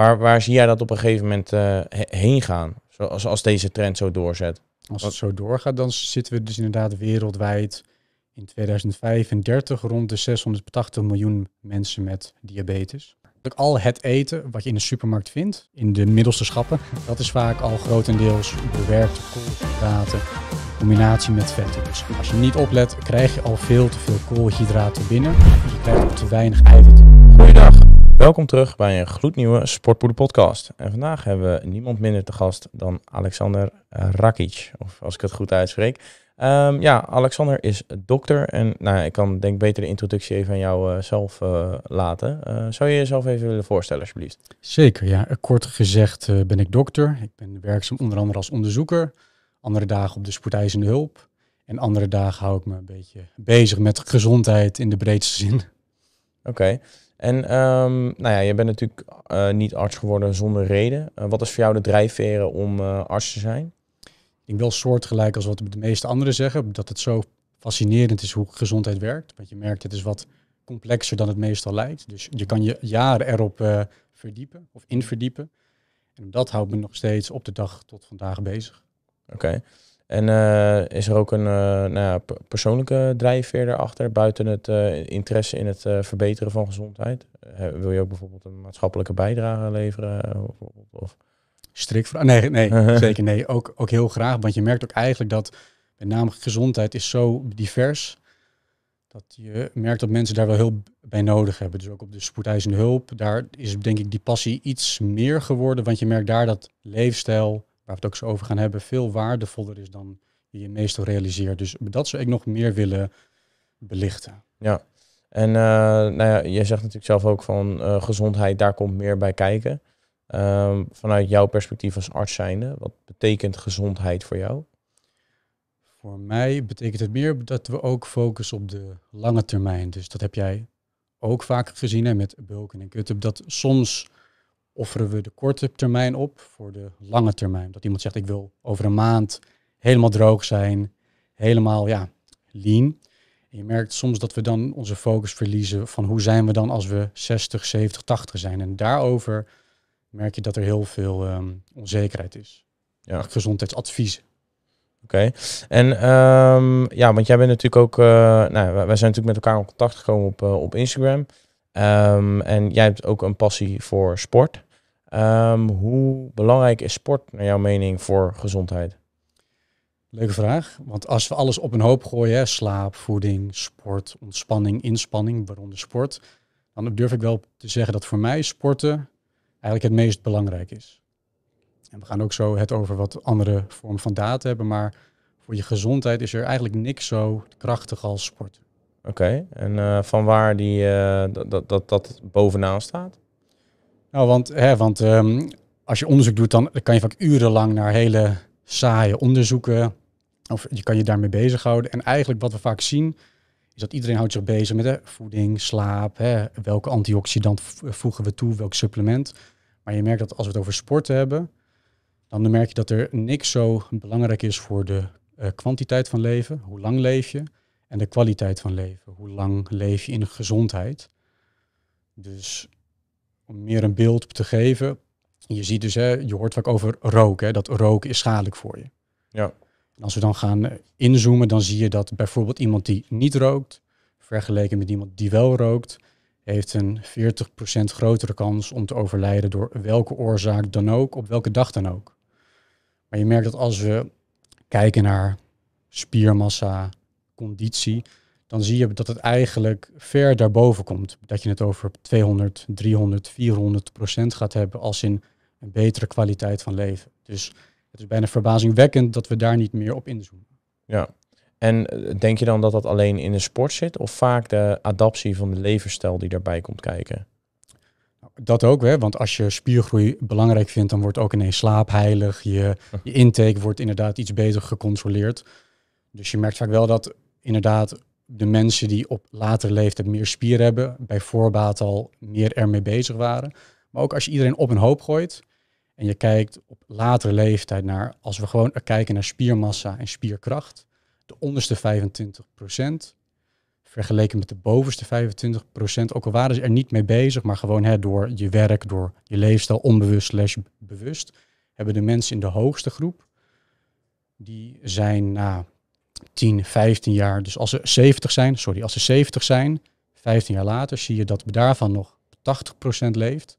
Waar, waar zie jij dat op een gegeven moment uh, heen gaan? Zoals als deze trend zo doorzet. Als het zo doorgaat, dan zitten we dus inderdaad wereldwijd in 2035 rond de 680 miljoen mensen met diabetes. Al het eten wat je in de supermarkt vindt, in de middelste schappen, dat is vaak al grotendeels bewerkte koolhydraten in combinatie met vetten. Dus als je niet oplet, krijg je al veel te veel koolhydraten binnen. Dus je krijgt ook te weinig eiwit. Goeiedag. Welkom terug bij een gloednieuwe Sportpoeder podcast. En vandaag hebben we niemand minder te gast dan Alexander Rakic, of als ik het goed uitspreek. Ehm, ja, Alexander is dokter en nou, ik kan denk beter de introductie even aan jou eh, zelf eh, laten. Eh, zou je jezelf even willen voorstellen alsjeblieft? Zeker, ja. Kort gezegd ben ik dokter. Ik ben werkzaam onder andere als onderzoeker. Andere dagen op de sporteisende hulp. En andere dagen hou ik me een beetje bezig met gezondheid in de breedste zin. Oké. En ehm, nou ja, je bent natuurlijk eh, niet arts geworden zonder reden. Eh, wat is voor jou de drijfveren om eh, arts te zijn? Ik wel soortgelijk als wat de meeste anderen zeggen. Dat het zo fascinerend is hoe gezondheid werkt. Want je merkt, het is wat complexer dan het meestal lijkt. Dus je kan je jaren erop verdiepen of inverdiepen. En dat houdt me nog steeds op de dag tot vandaag bezig. Oké. En eh, is er ook een eh, nou ja, persoonlijke drijfveer daarachter, buiten het eh, interesse in het verbeteren van gezondheid? wil je ook bijvoorbeeld een maatschappelijke bijdrage leveren? Of, of? Strikt Nee, nee uh-huh. zeker nee. Ook, ook heel graag, want je merkt ook eigenlijk dat met name gezondheid is zo divers. Dat je merkt dat mensen daar wel heel bij nodig hebben. Dus ook op de spoedeisende hulp, daar is denk ik die passie iets meer geworden. Want je merkt daar dat leefstijl, waar het ook zo over gaan hebben, veel waardevoller is dan je meestal realiseert. Dus dat zou ik nog meer willen belichten. Ja, en uh, nou ja, jij zegt natuurlijk zelf ook van eh, gezondheid, daar komt meer bij kijken. Ehm, vanuit jouw perspectief als arts zijnde, wat betekent gezondheid voor jou? Voor mij betekent het meer dat we ook focussen op de lange termijn. Dus dat heb jij ook vaker gezien hè, met bulken en cut-up. Dat soms offeren we de korte termijn op voor de lange termijn. Dat iemand zegt, ik wil over een maand helemaal droog zijn, helemaal ja, lean. je merkt soms dat we dan onze focus verliezen van hoe zijn we dan als we 60, 70, 80 zijn. En daarover merk je dat er heel veel ehm, onzekerheid is. Ja. Gezondheidsadviezen. Oké. En ehm, ja, want jij bent natuurlijk ook, eh, nou, wij zijn natuurlijk met elkaar in contact gekomen op, eh, op Instagram. Ehm, en jij hebt ook een passie voor sport. Ehm, hoe belangrijk is sport naar jouw mening voor gezondheid? Leuke vraag. Want als we alles op een hoop gooien, slaap, voeding, sport, ontspanning, inspanning, waaronder sport, dan durf ik wel te zeggen dat voor mij sporten eigenlijk het meest belangrijk is. En we gaan ook zo het over wat andere vormen van data hebben, maar voor je gezondheid is er eigenlijk niks zo krachtig als sport. Oké, en uh, van waar die, eh, dat, dat, dat bovenaan staat? Nou, want, hè, want ehm, als je onderzoek doet, dan kan je vaak urenlang naar hele saaie onderzoeken. Of je kan je daarmee bezighouden. En eigenlijk wat we vaak zien, is dat iedereen houdt zich bezig met hè, voeding, slaap. Hè, welke antioxidant voegen we toe, welk supplement. Maar je merkt dat als we het over sport hebben, dan merk je dat er niks zo belangrijk is voor de uh, kwantiteit van leven. Hoe lang leef je? En de kwaliteit van leven. Hoe lang leef je in gezondheid? Dus om meer een beeld te geven. Je ziet dus, hè, je hoort vaak over rook, dat rook is schadelijk voor je. Ja. En als we dan gaan eh, inzoomen, dan zie je dat bijvoorbeeld iemand die niet rookt, vergeleken met iemand die wel rookt, heeft een 40% grotere kans om te overlijden door welke oorzaak dan ook, op welke dag dan ook. Maar je merkt dat als we kijken naar spiermassa, conditie, dan zie je dat het eigenlijk ver daarboven komt. Dat je het over 200, 300, 400 procent gaat hebben als in een betere kwaliteit van leven. Dus het is bijna verbazingwekkend dat we daar niet meer op inzoomen. Ja, en eh, denk je dan dat dat alleen in de sport zit of vaak de adaptie van de levensstijl die daarbij komt kijken? Nou, dat ook, hè? want als je spiergroei belangrijk vindt, dan wordt ook ineens slaap heilig. Je, je intake wordt inderdaad iets beter gecontroleerd. Dus je merkt vaak wel dat inderdaad de mensen die op latere leeftijd meer spier hebben, bij voorbaat al meer ermee bezig waren. Maar ook als je iedereen op een hoop gooit en je kijkt op latere leeftijd naar, als we gewoon kijken naar spiermassa en spierkracht, de onderste 25% vergeleken met de bovenste 25%, ook al waren ze er niet mee bezig, maar gewoon hè, door je werk, door je leefstijl, onbewust slash bewust, hebben de mensen in de hoogste groep, die zijn na nou, 10, 15 jaar, dus als ze 70 zijn, sorry, als ze 70 zijn, 15 jaar later zie je dat daarvan nog 80% leeft.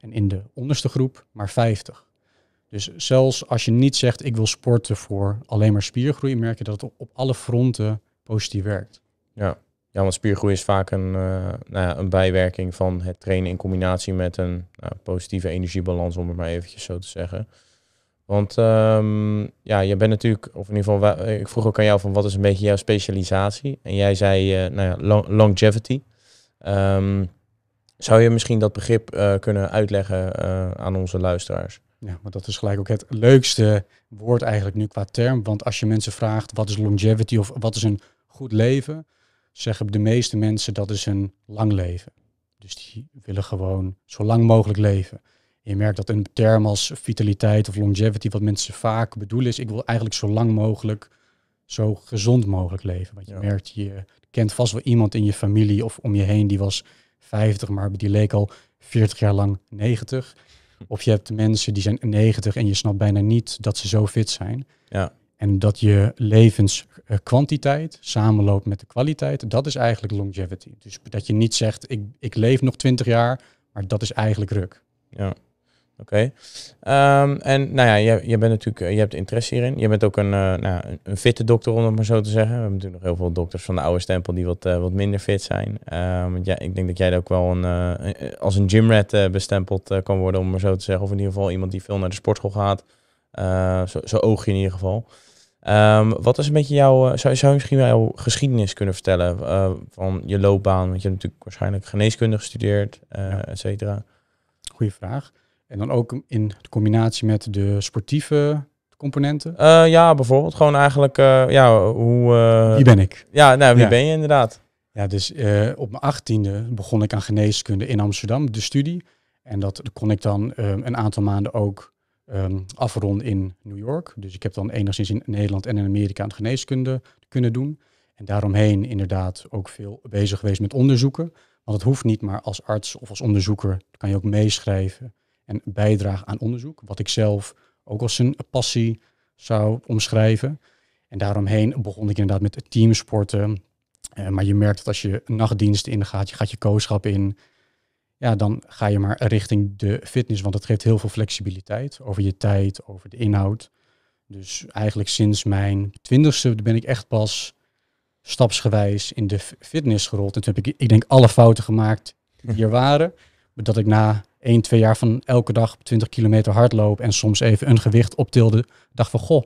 En in de onderste groep maar 50. Dus zelfs als je niet zegt ik wil sporten voor alleen maar spiergroei, merk je dat het op alle fronten positief werkt. Ja, ja want spiergroei is vaak een, eh, nou ja, een bijwerking van het trainen in combinatie met een nou, positieve energiebalans, om het maar eventjes zo te zeggen. Want ehm, ja, je bent natuurlijk, of in ieder geval, ik vroeg ook aan jou van wat is een beetje jouw specialisatie? En jij zei, eh, nou ja, longevity. Ehm, zou je misschien dat begrip eh, kunnen uitleggen eh, aan onze luisteraars? Ja, maar dat is gelijk ook het leukste woord eigenlijk nu qua term. Want als je mensen vraagt wat is longevity of wat is een goed leven, zeggen de meeste mensen dat is een lang leven. Dus die willen gewoon zo lang mogelijk leven je merkt dat een term als vitaliteit of longevity, wat mensen vaak bedoelen, is ik wil eigenlijk zo lang mogelijk, zo gezond mogelijk leven. Want je merkt, je kent vast wel iemand in je familie of om je heen die was 50, maar die leek al 40 jaar lang 90. Of je hebt mensen die zijn 90 en je snapt bijna niet dat ze zo fit zijn. Ja. En dat je levenskwantiteit samenloopt met de kwaliteit, dat is eigenlijk longevity. Dus dat je niet zegt, ik, ik leef nog 20 jaar, maar dat is eigenlijk ruk. Ja. Oké. Ehm, en nou ja, je, bent natuurlijk, eh, je hebt interesse hierin. Je bent ook een, eh, nou, een, fitte dokter, om het maar zo te zeggen. We hebben natuurlijk nog heel veel dokters van de oude stempel die wat, eh, wat minder fit zijn. Um, ja, ik denk dat jij ook wel een, als een gymrat bestempeld kan worden, om maar zo te zeggen. Of in ieder geval iemand die veel naar de sportschool gaat. zo, zo oog je in ieder geval. Ehm, wat is een beetje jouw, zou, zou je misschien wel jouw geschiedenis kunnen vertellen van je loopbaan? Want je hebt natuurlijk waarschijnlijk geneeskunde gestudeerd, ja. et cetera. Goeie vraag. En dan ook in combinatie met de sportieve componenten? Eh, ja, bijvoorbeeld gewoon eigenlijk, eh, ja, hoe... Eh, wie ben ik? Ja, nou, wie ben je inderdaad? Ja, dus op mijn achttiende begon ik aan geneeskunde in Amsterdam, de studie. En dat kon ik dan een aantal maanden ook ehm, afronden in New York. Dus ik heb dan enigszins in Nederland en in Amerika aan geneeskunde kunnen doen. En daaromheen inderdaad ook veel bezig geweest met onderzoeken. Want het hoeft niet maar als arts of als onderzoeker, kan je ook meeschrijven en bijdrage aan onderzoek. Wat ik zelf ook als een passie zou omschrijven. En daaromheen begon ik inderdaad met teamsporten. Uh, maar je merkt dat als je nachtdiensten ingaat, je gaat je kooschap in. Ja, dan ga je maar richting de fitness, want dat geeft heel veel flexibiliteit over je tijd, over de inhoud. Dus eigenlijk sinds mijn twintigste ben ik echt pas stapsgewijs in de fitness gerold. En toen heb ik, ik denk, alle fouten gemaakt die er waren dat ik na 1, 2 jaar van elke dag 20 kilometer hardloop en soms even een gewicht optilde, dacht van goh,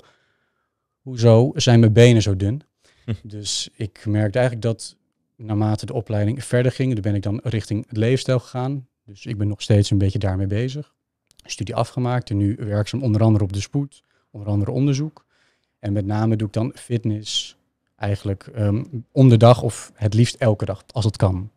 hoezo zijn mijn benen zo dun? Hm. Dus ik merkte eigenlijk dat naarmate de opleiding verder ging, dan ben ik dan richting het leefstijl gegaan. Dus ik ben nog steeds een beetje daarmee bezig. Studie afgemaakt en nu werk werkzaam onder andere op de spoed, onder andere onderzoek. En met name doe ik dan fitness eigenlijk um, om de dag of het liefst elke dag, als het kan.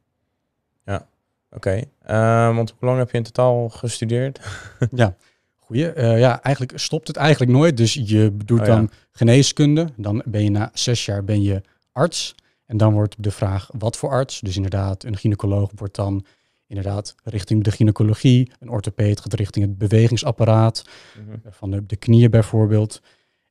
Oké, ehm, want hoe lang heb je in totaal gestudeerd? ja, goeie. Eh, ja, eigenlijk stopt het eigenlijk nooit. Dus je doet oh, dan geneeskunde. Dan ben je na zes jaar ben je arts. En dan wordt de vraag wat voor arts. Dus inderdaad, een gynaecoloog wordt dan inderdaad richting de gynaecologie. Een orthopeet gaat richting het bewegingsapparaat. Mhm. Van de, knieën bijvoorbeeld.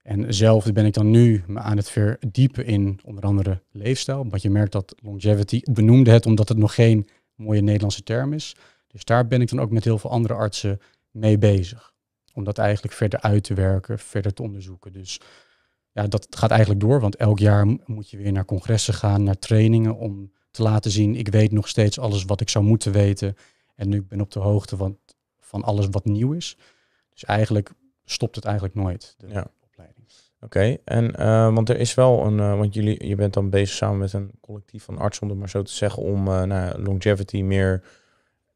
En zelf ben ik dan nu aan het verdiepen in onder andere leefstijl. Want je merkt dat longevity, benoemde het omdat het nog geen mooie Nederlandse term is. Dus daar ben ik dan ook met heel veel andere artsen mee bezig. Om dat eigenlijk verder uit te werken, verder te onderzoeken. Dus ja, dat gaat eigenlijk door, want elk jaar moet je weer naar congressen gaan, naar trainingen om te laten zien, ik weet nog steeds alles wat ik zou moeten weten. En nu ben ik op de hoogte van, van alles wat nieuw is. Dus eigenlijk stopt het eigenlijk nooit. ja. Oké, en eh, want er is wel een, eh, want jullie, je bent dan bezig samen met een collectief van artsen, om het maar zo te zeggen, om eh, nou, longevity meer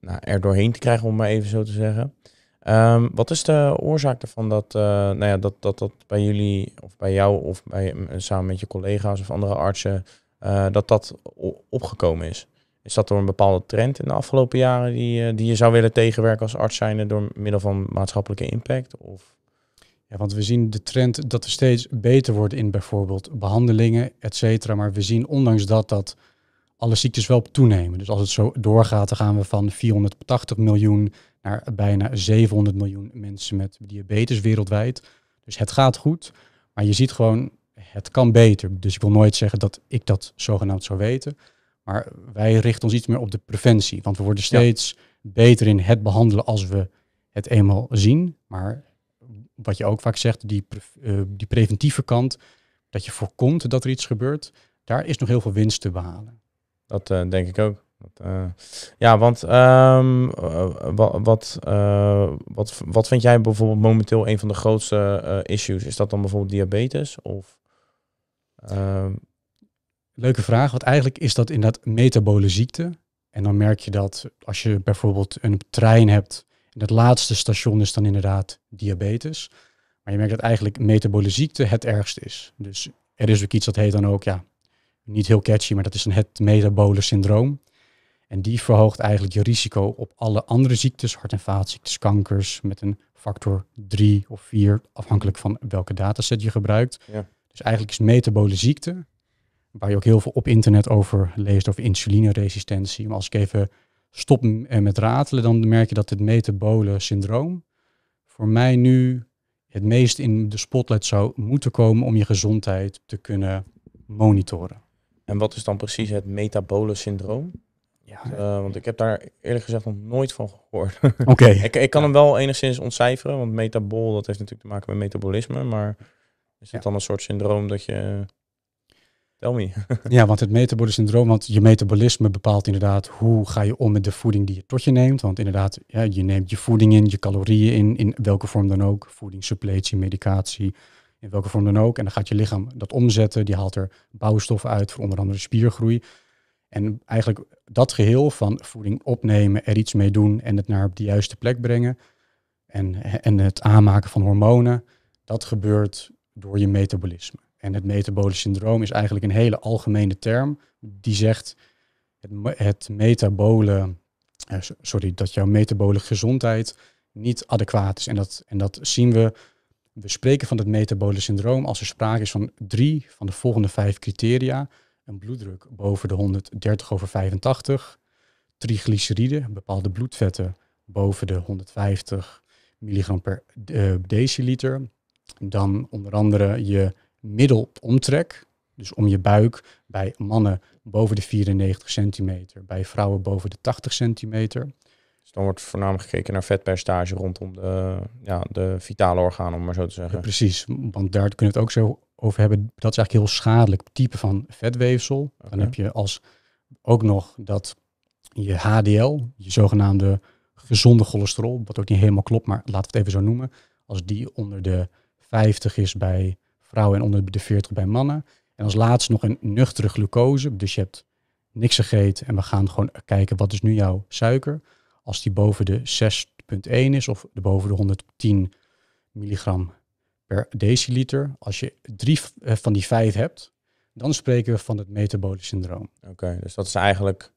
nou, er doorheen te krijgen, om maar even zo te zeggen. Ehm, wat is de oorzaak ervan dat, nou ja, dat, dat dat bij jullie of bij jou of bij, samen met je collega's of andere artsen, dat dat opgekomen is? Is dat door een bepaalde trend in de afgelopen jaren die, die je zou willen tegenwerken als arts zijnde door middel van maatschappelijke impact? Of? Ja, want we zien de trend dat er steeds beter worden in bijvoorbeeld behandelingen, et cetera. Maar we zien ondanks dat dat alle ziektes wel op toenemen. Dus als het zo doorgaat, dan gaan we van 480 miljoen naar bijna 700 miljoen mensen met diabetes wereldwijd. Dus het gaat goed, maar je ziet gewoon, het kan beter. Dus ik wil nooit zeggen dat ik dat zogenaamd zou weten. Maar wij richten ons iets meer op de preventie. Want we worden steeds beter in het behandelen als we het eenmaal zien. Maar wat je ook vaak zegt, die, eh, die preventieve kant, dat je voorkomt dat er iets gebeurt, daar is nog heel veel winst te behalen. Dat eh, denk ik ook. Dat, eh, ja, want ehm, wat, wat, wat, wat vind jij bijvoorbeeld momenteel een van de grootste issues? Is dat dan bijvoorbeeld diabetes? Of, ehm? Leuke vraag, want eigenlijk is dat inderdaad metabole ziekte. En dan merk je dat als je bijvoorbeeld een trein hebt en het laatste station is dan inderdaad diabetes. Maar je merkt dat eigenlijk metabolische ziekte het ergste is. Dus er is ook iets dat heet dan ook, ja, niet heel catchy, maar dat is een het metabole syndroom. En die verhoogt eigenlijk je risico op alle andere ziektes, hart- en vaatziektes, kankers, met een factor 3 of 4, afhankelijk van welke dataset je gebruikt. Ja. Dus eigenlijk is metabole ziekte, waar je ook heel veel op internet over leest, over insulineresistentie. Maar als ik even stop eh, met ratelen, dan merk je dat het metabole syndroom voor mij nu het meest in de spotlight zou moeten komen om je gezondheid te kunnen monitoren. En wat is dan precies het metabole syndroom? Ja. Eh, want ik heb daar eerlijk gezegd nog nooit van gehoord. Oké. ik, ik, kan hem wel enigszins ontcijferen, want metabol, dat heeft natuurlijk te maken met metabolisme, maar is het dan een soort syndroom dat je Tell ja, want het metabolisch syndroom, want je metabolisme bepaalt inderdaad hoe ga je om met de voeding die je tot je neemt. Want inderdaad, ja, je neemt je voeding in, je calorieën in, in welke vorm dan ook. Voeding, suppletie, medicatie, in welke vorm dan ook. En dan gaat je lichaam dat omzetten, die haalt er bouwstoffen uit voor onder andere spiergroei. En eigenlijk dat geheel van voeding opnemen, er iets mee doen en het naar op de juiste plek brengen. En, en het aanmaken van hormonen, dat gebeurt door je metabolisme. En het metabolisch syndroom is eigenlijk een hele algemene term die zegt het, het metabole, eh, sorry, dat jouw metabole gezondheid niet adequaat is. En dat, en dat zien we, we spreken van het metabolisch syndroom als er sprake is van drie van de volgende vijf criteria. Een bloeddruk boven de 130 over 85, triglyceriden, bepaalde bloedvetten boven de 150 milligram per eh, deciliter. Dan onder andere je middel omtrek, dus om je buik, bij mannen boven de 94 centimeter, bij vrouwen boven de 80 centimeter. Dus dan wordt voornamelijk gekeken naar vetpercentage rondom de, ja, de vitale organen, om maar zo te zeggen. precies, want daar kunnen we het ook zo over hebben. Dat is eigenlijk heel schadelijk type van vetweefsel. Dan heb je als ook nog dat je HDL, je zogenaamde gezonde cholesterol, wat ook niet helemaal klopt, maar laten we het even zo noemen. Als die onder de 50 is bij vrouwen en onder de 40 bij mannen. En als laatste nog een nuchtere glucose. Dus je hebt niks gegeten en we gaan gewoon kijken wat is nu jouw suiker. Als die boven de 6,1 is of de boven de 110 milligram per deciliter. Als je drie eh, van die vijf hebt, dan spreken we van het metabolisch syndroom. Oké, dus dat is eigenlijk,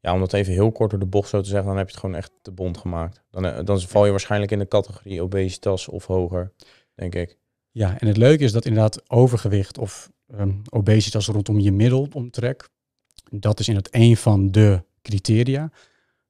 ja, om dat even heel kort door de bocht zo te zeggen, dan heb je het gewoon echt te bond gemaakt. Dan, eh, dan val je waarschijnlijk in de categorie obesitas of hoger, denk ik. Ja, en het leuke is dat inderdaad overgewicht of ehm, obesitas rondom je middelomtrek, dat is inderdaad een van de criteria.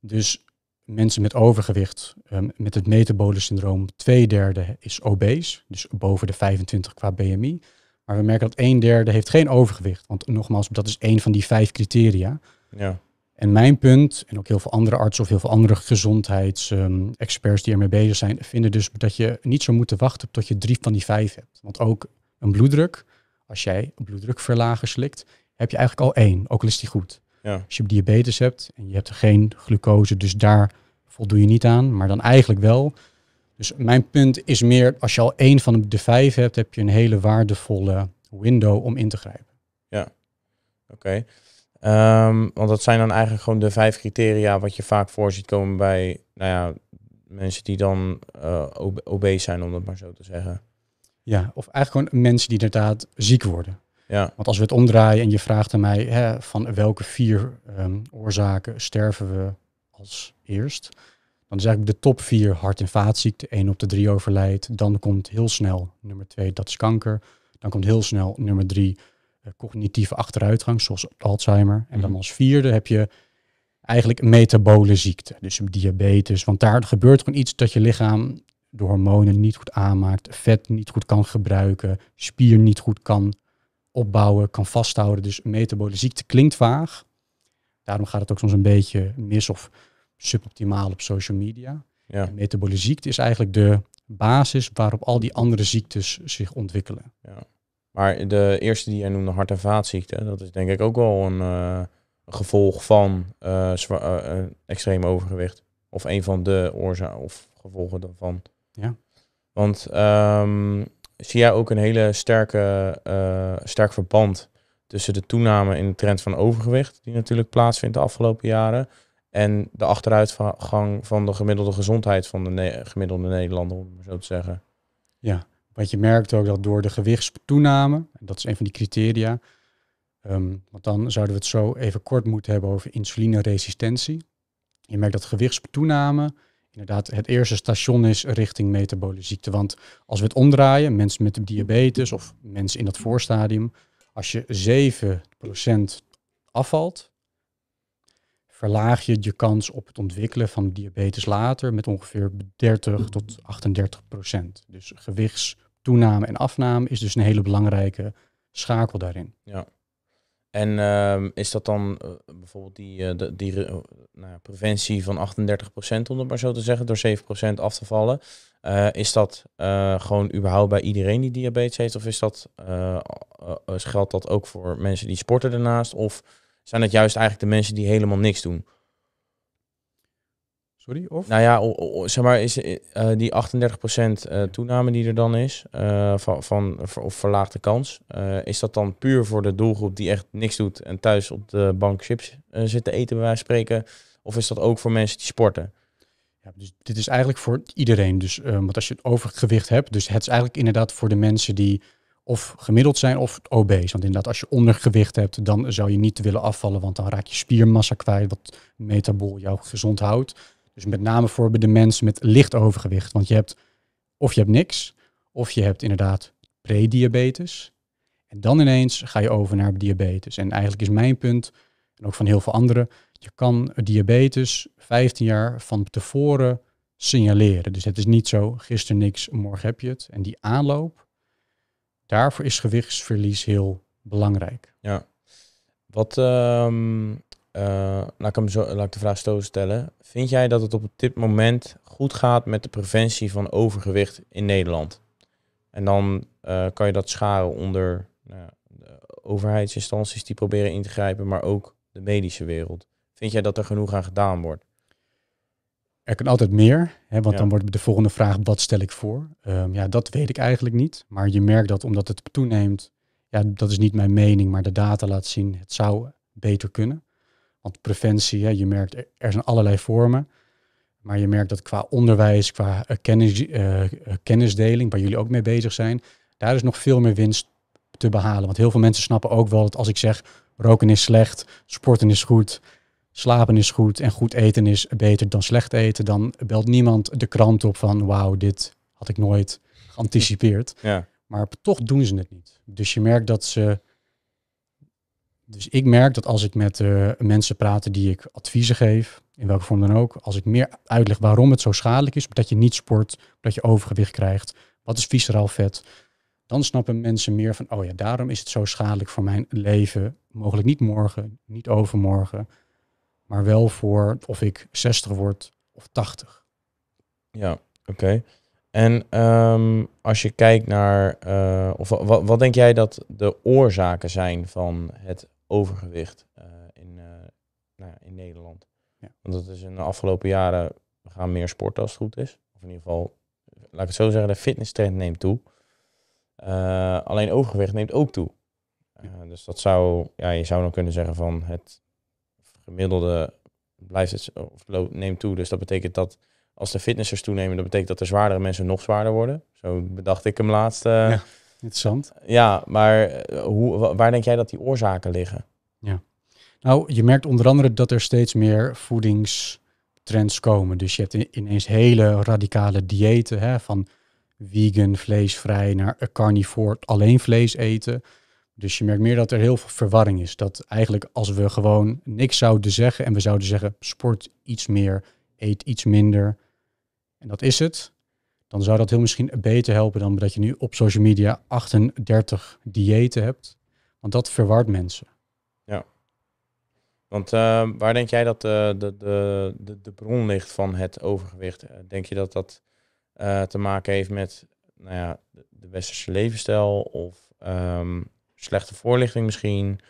Dus mensen met overgewicht, ehm, met het metabole syndroom, twee derde is obese, dus boven de 25 qua BMI. Maar we merken dat een derde heeft geen overgewicht, want nogmaals, dat is één van die vijf criteria. Ja. En mijn punt, en ook heel veel andere artsen of heel veel andere gezondheidsexperts ehm, um, die ermee bezig zijn, vinden dus dat je niet zou moeten wachten tot je drie van die vijf hebt. Want ook een bloeddruk, als jij een bloeddrukverlager slikt, heb je eigenlijk al één, ook al is die goed. Ja. Als je diabetes hebt en je hebt geen glucose, dus daar voldoe je niet aan, maar dan eigenlijk wel. Dus mijn punt is meer, als je al één van de vijf hebt, heb je een hele waardevolle window om in te grijpen. Ja, oké. Ehm, want dat zijn dan eigenlijk gewoon de vijf criteria wat je vaak voor ziet komen bij nou ja, mensen die dan uh, ob obese zijn, om dat maar zo te zeggen. Ja, of eigenlijk gewoon mensen die inderdaad ziek worden. Ja. Want als we het omdraaien en je vraagt aan mij hè, van welke vier ehm, oorzaken sterven we als eerst, dan is eigenlijk de top vier hart- en vaatziekten. één op de drie overlijdt. Dan komt heel snel nummer twee, dat is kanker. Dan komt heel snel nummer drie, eh, cognitieve achteruitgang, zoals Alzheimer. En dan mhm. als vierde heb je eigenlijk metabolische metabole ziekte, dus diabetes. Want daar gebeurt gewoon iets dat je lichaam de hormonen niet goed aanmaakt, vet niet goed kan gebruiken, spier niet goed kan opbouwen, kan vasthouden. Dus metabole ziekte klinkt vaag. Daarom gaat het ook soms een beetje mis of suboptimaal op social media. Ja. Metabole ziekte is eigenlijk de basis waarop al die andere ziektes zich ontwikkelen. Ja. Maar de eerste die jij noemde, hart- en vaatziekten, dat is denk ik ook wel een eh, gevolg van eh, eh, extreem overgewicht. Of een van de oorzaken of gevolgen daarvan. Ja. Want um, zie jij ook een hele sterke, sterk verband tussen de toename in de trend van overgewicht, die natuurlijk plaatsvindt de afgelopen jaren, en de achteruitgang van de gemiddelde gezondheid van de gemiddelde Nederlander, om zo te zeggen? Ja want je merkt ook dat door de gewichtstoename, dat is een van die criteria, ehm, want dan zouden we het zo even kort moeten hebben over insulineresistentie. Je merkt dat gewichtstoename inderdaad het eerste station is richting metabolische ziekte. Want als we het omdraaien, mensen met diabetes of mensen in dat voorstadium, als je 7% afvalt, verlaag je je kans op het ontwikkelen van diabetes later met ongeveer 30 tot 38 procent. Dus gewichts, toename en afname is dus een hele belangrijke schakel daarin. Ja. En ehm, is dat dan eh, bijvoorbeeld die, eh, de, eh, nou preventie van 38%, om het maar zo te zeggen, door 7% af te vallen? is dat gewoon überhaupt bij iedereen die diabetes heeft? Of is dat, geldt dat ook voor mensen die sporten daarnaast? Of zijn het juist eigenlijk de mensen die helemaal niks doen? Sorry, of? Nou ja, zeg maar, is, eh, die 38% eh, toename die er dan is, eh, van, van, of verlaagde kans, is dat dan puur voor de doelgroep die echt niks doet en thuis op de bank chips zit te eten, bij wijze van spreken? Of is dat ook voor mensen die sporten? Ja, dus dit is eigenlijk voor iedereen. Dus, want als je het overgewicht hebt, dus het is eigenlijk inderdaad voor de mensen die of gemiddeld zijn of obese. Want inderdaad, als je ondergewicht hebt, dan zou je niet willen afvallen, want dan raak je spiermassa kwijt, wat metabool jou gezond houdt. Dus met name voor de mensen met licht overgewicht. Want je hebt of je hebt niks, of je hebt inderdaad prediabetes. En dan ineens ga je over naar diabetes. En eigenlijk is mijn punt, en ook van heel veel anderen, je kan diabetes 15 jaar van tevoren signaleren. Dus het is niet zo, gisteren niks, morgen heb je het. En die aanloop, daarvoor is gewichtsverlies heel belangrijk. Ja. Wat, um, eh, laat, ik hem zo, laat ik de vraag zo stellen. Vind jij dat het op dit moment goed gaat met de preventie van overgewicht in Nederland? En dan eh, kan je dat scharen onder nou overheidsinstanties die proberen in te grijpen, maar ook de medische wereld. Vind jij dat er genoeg aan gedaan wordt? Er kan altijd meer, hè, want dan wordt de volgende vraag, wat stel ik voor? Ehm, ja, dat weet ik eigenlijk niet. Maar je merkt dat omdat het toeneemt, ja, dat is niet mijn mening, maar de data laat zien, het zou beter kunnen. Want preventie, hè, je merkt, er zijn allerlei vormen. Maar je merkt dat qua onderwijs, qua eh, kennis, eh, eh, kennisdeling, waar jullie ook mee bezig zijn, daar is nog veel meer winst te behalen. Want heel veel mensen snappen ook wel dat als ik zeg roken is slecht, sporten is goed, slapen is goed en goed eten is beter dan slecht eten, dan belt niemand de krant op van wauw, dit had ik nooit geanticipeerd. Ja. Maar toch doen ze het niet. Dus je merkt dat ze dus ik merk dat als ik met eh, mensen praat die ik adviezen geef, in welke vorm dan ook, als ik meer uitleg waarom het zo schadelijk is, dat je niet sport, dat je overgewicht krijgt, wat is visceraal vet, dan snappen mensen meer van, oh ja, daarom is het zo schadelijk voor mijn leven. Mogelijk niet morgen, niet overmorgen, maar wel voor of ik 60 word of 80. Ja, oké. En ehm, als je kijkt naar, eh, of wat, wat denk jij dat de oorzaken zijn van het overgewicht eh, in, eh, nou ja, in Nederland. Ja. Want dat is in de afgelopen jaren, we gaan meer sporten als het goed is. Of in ieder geval, laat ik het zo zeggen, de fitness trend neemt toe. Eh, alleen overgewicht neemt ook toe. dus dat zou, ja, je zou dan kunnen zeggen van het gemiddelde blijft het, of neemt toe. Dus dat betekent dat als de fitnessers toenemen, dat betekent dat de zwaardere mensen nog zwaarder worden. Zo bedacht ik hem laatst. ja. Interessant. Ja, maar eh, hoe, waar denk jij dat die oorzaken liggen? Ja. Nou, je merkt onder andere dat er steeds meer voedingstrends komen. Dus je hebt ineens hele radicale diëten, hè, van vegan, vleesvrij naar carnivore, alleen vlees eten. Dus je merkt meer dat er heel veel verwarring is. Dat eigenlijk als we gewoon niks zouden zeggen en we zouden zeggen sport iets meer, eet iets minder. En dat is het dan zou dat heel misschien beter helpen dan dat je nu op social media 38 diëten hebt. Want dat verward mensen. Ja. Want ehm, waar denk jij dat eh, de, de, de, de, bron ligt van het overgewicht? Eh, denk je dat dat eh, te maken heeft met nou ja, de westerse levensstijl of ehm, slechte voorlichting misschien?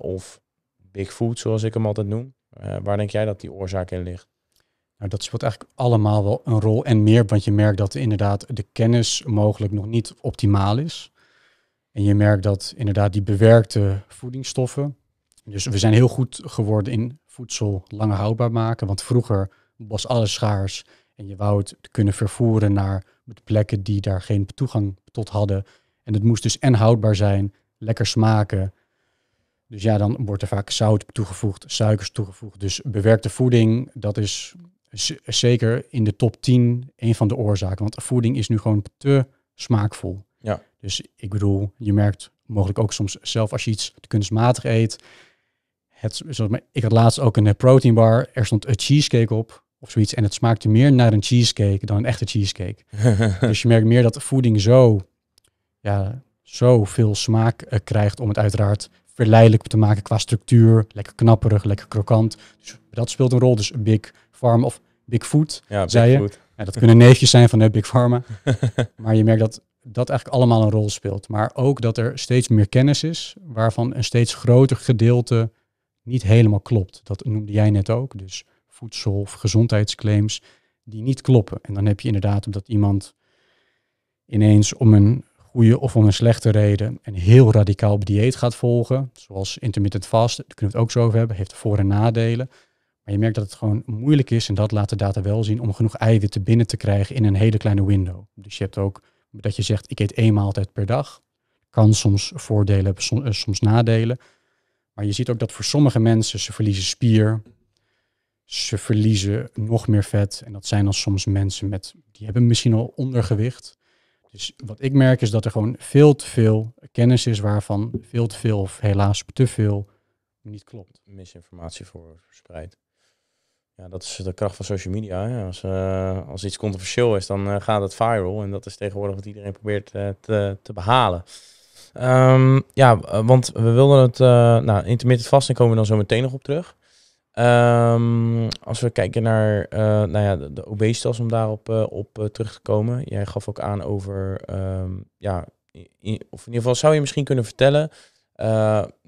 of big food, zoals ik hem altijd noem. waar denk jij dat die oorzaak in ligt? Nou, dat speelt eigenlijk allemaal wel een rol en meer, want je merkt dat inderdaad de kennis mogelijk nog niet optimaal is. En je merkt dat inderdaad die bewerkte voedingsstoffen, dus we zijn heel goed geworden in voedsel langer houdbaar maken, want vroeger was alles schaars en je wou het kunnen vervoeren naar plekken die daar geen toegang tot hadden. En het moest dus en houdbaar zijn, lekker smaken. Dus ja, dan wordt er vaak zout toegevoegd, suikers toegevoegd. Dus bewerkte voeding, dat is zeker in de top 10 een van de oorzaken. Want voeding is nu gewoon te smaakvol. Ja. Dus ik bedoel, je merkt mogelijk ook soms zelf als je iets kunstmatig eet. Het, ik had laatst ook een eh, bar. Er stond een cheesecake op of zoiets. En het smaakte meer naar een cheesecake dan een echte cheesecake. dus je merkt meer dat voeding zo, ja, zo veel smaak eh, krijgt om het uiteraard verleidelijk te maken qua structuur. Lekker knapperig, lekker krokant. Dus dat speelt een rol. Dus Big Pharma of Bigfoot, zei je. dat kunnen neefjes zijn van de Big Pharma. maar je merkt dat dat eigenlijk allemaal een rol speelt. Maar ook dat er steeds meer kennis is, waarvan een steeds groter gedeelte niet helemaal klopt. Dat noemde jij net ook. Dus voedsel of gezondheidsclaims die niet kloppen. En dan heb je inderdaad omdat iemand ineens om een goede of om een slechte reden een heel radicaal dieet gaat volgen, zoals intermittent fast, daar kunnen we het ook zo over hebben, heeft voor- en nadelen je merkt dat het gewoon moeilijk is, en dat laat de data wel zien, om genoeg eiwitten binnen te krijgen in een hele kleine window. Dus je hebt ook dat je zegt, ik eet één maaltijd per dag. Kan soms voordelen eh, soms nadelen. Maar je ziet ook dat voor sommige mensen, ze verliezen spier, ze verliezen nog meer vet. En dat zijn dan soms mensen met, die hebben misschien al ondergewicht. Dus wat ik merk is dat er gewoon veel te veel kennis is waarvan veel te veel of helaas te veel niet klopt. Misinformatie voor verspreid. Ja, dat is de kracht van social media. Als, eh, als iets controversieel is, dan eh, gaat het viral. En dat is tegenwoordig wat iedereen probeert eh, te, te behalen. Ehm, ja, want we wilden het... nou, intermittent en komen we dan zo meteen nog op terug. Ehm, als we kijken naar nou ja, de, obesitas, om daarop op, terug te komen. Jij gaf ook aan over... Ehm, ja, of in ieder geval zou je misschien kunnen vertellen...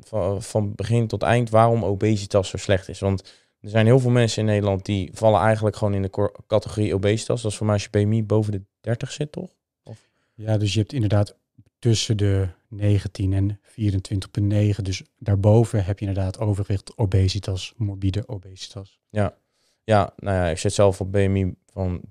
van, van begin tot eind waarom obesitas zo slecht is. Want er zijn heel veel mensen in Nederland die vallen eigenlijk gewoon in de categorie obesitas. Dat is voor mij als je BMI boven de 30 zit, toch? Of? Ja, dus je hebt inderdaad tussen de 19 en 24,9. Dus daarboven heb je inderdaad overgewicht, obesitas, morbide obesitas. Ja, ja nou ja, ik zit zelf op BMI van 30,1.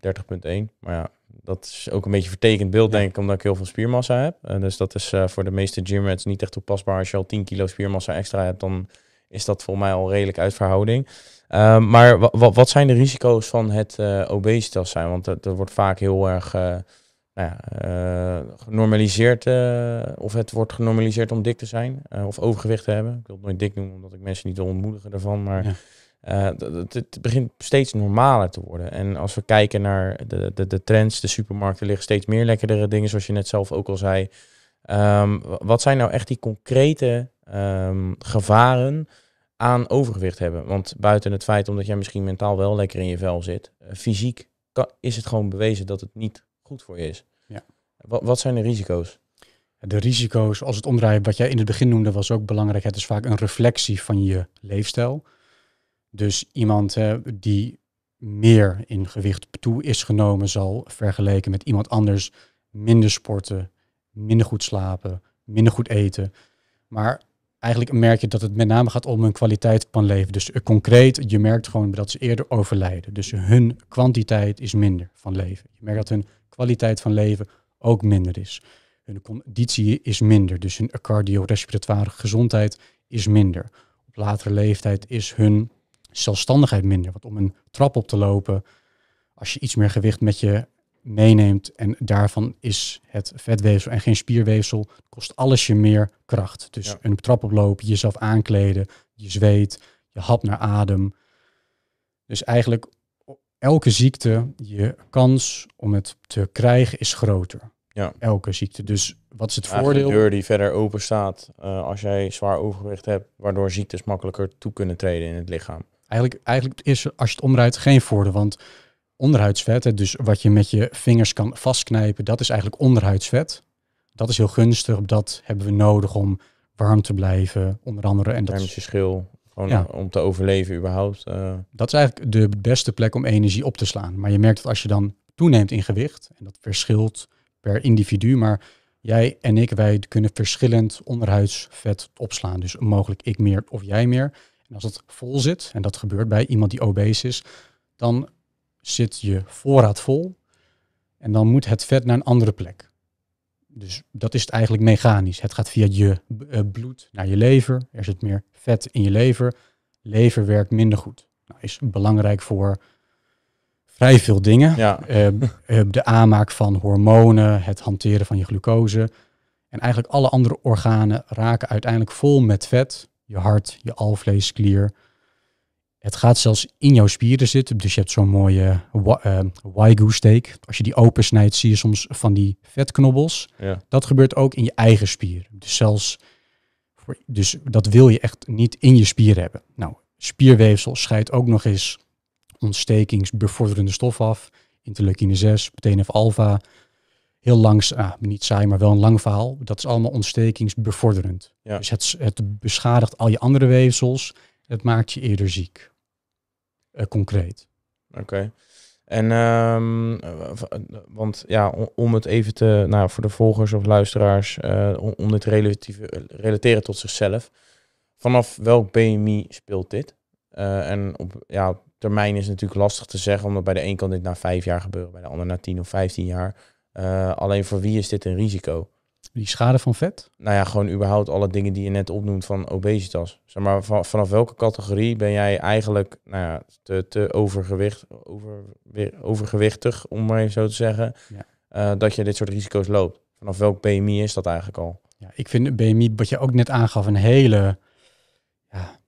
Maar ja, dat is ook een beetje vertekend beeld, denk ik, omdat ik heel veel spiermassa heb. Eh, dus dat is eh, voor de meeste gymrats niet echt toepasbaar. Als je al 10 kilo spiermassa extra hebt, dan is dat voor mij al redelijk uit verhouding. Ehm, maar wat zijn de risico's van het uh, eh, obesitas zijn? Want dat, dat, wordt vaak heel erg eh, nou ja, eh, genormaliseerd. of het wordt genormaliseerd om dik te zijn. of overgewicht te hebben. Ik wil het nooit dik noemen, omdat ik mensen niet wil ontmoedigen daarvan. Maar het, begint steeds normaler te worden. En als we kijken naar de, de, de trends, de supermarkten liggen steeds meer lekkerdere dingen, zoals je net zelf ook al zei. Ehm, wat zijn nou echt die concrete ehm, gevaren aan overgewicht hebben. Want buiten het feit omdat jij misschien mentaal wel lekker in je vel zit, eh, fysiek kan, is het gewoon bewezen dat het niet goed voor je is. Ja. Wat, wat zijn de risico's? De risico's als het omdraait, wat jij in het begin noemde, was ook belangrijk. Het is vaak een reflectie van je leefstijl. Dus iemand eh, die meer in gewicht toe is genomen, zal vergeleken met iemand anders minder sporten, minder goed slapen, minder goed eten. Maar eigenlijk merk je dat het met name gaat om hun kwaliteit van leven. Dus eh, concreet, je merkt gewoon dat ze eerder overlijden. Dus eh, hun kwantiteit is minder van leven. Je merkt dat hun kwaliteit van leven ook minder is. Hun conditie is minder, dus hun cardiorespiratoire gezondheid is minder. Op latere leeftijd is hun zelfstandigheid minder. Want om een trap op te lopen, als je iets meer gewicht met je meeneemt. En daarvan is het vetweefsel en geen spierweefsel. Kost alles je meer kracht. Dus een trap oplopen, jezelf aankleden, je zweet, je hap naar adem. Dus eigenlijk elke ziekte, je kans om het te krijgen is groter. Ja. Elke ziekte. Dus wat is het voordeel? Een deur die verder open staat eh, als jij zwaar overgewicht hebt, waardoor ziektes makkelijker toe kunnen treden in het lichaam. Eigenlijk, eigenlijk is er, als je het omrijdt geen voordeel, want onderhuidsvet, hè, dus wat je met je vingers kan vastknijpen, dat is eigenlijk onderhuidsvet. Dat is heel gunstig, dat hebben we nodig om warm te blijven, onder andere. En dat is schil, ja. om te overleven überhaupt. Eh. Dat is eigenlijk de beste plek om energie op te slaan. Maar je merkt dat als je dan toeneemt in gewicht, en dat verschilt per individu, maar jij en ik, wij kunnen verschillend onderhuidsvet opslaan. Dus mogelijk ik meer of jij meer. En als het vol zit, en dat gebeurt bij iemand die obese is, dan zit je voorraad vol en dan moet het vet naar een andere plek. Dus dat is het eigenlijk mechanisch. Het gaat via je eh, bloed naar je lever. Er zit meer vet in je lever. Lever werkt minder goed. Nou, is belangrijk voor vrij veel dingen. Eh, eh, de aanmaak van hormonen, het hanteren van je glucose. En eigenlijk alle andere organen raken uiteindelijk vol met vet. Je hart, je alvleesklier, het gaat zelfs in jouw spieren zitten. Dus je hebt zo'n mooie uh, eh, wagyu steak. Als je die open snijdt, zie je soms van die vetknobbels. Dat gebeurt ook in je eigen spier. Dus zelfs, voor, dus dat wil je echt niet in je spier hebben. Nou, spierweefsel scheidt ook nog eens ontstekingsbevorderende stof af. Interleukine 6, TNF-alpha. Heel langs, ah, niet saai, maar wel een lang verhaal. Dat is allemaal ontstekingsbevorderend. Dus het, het beschadigt al je andere weefsels. Het maakt je eerder ziek. Eh, concreet. Oké. En ehm, eh, eh, want ja, om het even te, nou, voor de volgers of luisteraars, om dit relatief, relateren tot zichzelf. Vanaf welk BMI speelt dit? en op ja, termijn is het natuurlijk lastig te zeggen, omdat bij de een kan dit na vijf jaar gebeuren, bij de ander na tien of vijftien jaar. alleen voor wie is dit een risico? Die schade van vet? Nou ja, gewoon überhaupt alle dingen die je net opnoemt van obesitas. Zeg maar, vanaf welke categorie ben jij eigenlijk nou ja, te, te overgewicht, over, overgewichtig, om maar even zo te zeggen, ja. Eh, dat je dit soort risico's loopt? Vanaf welk BMI is dat eigenlijk al? Ja, ik vind BMI, wat je ook net aangaf, een hele ja,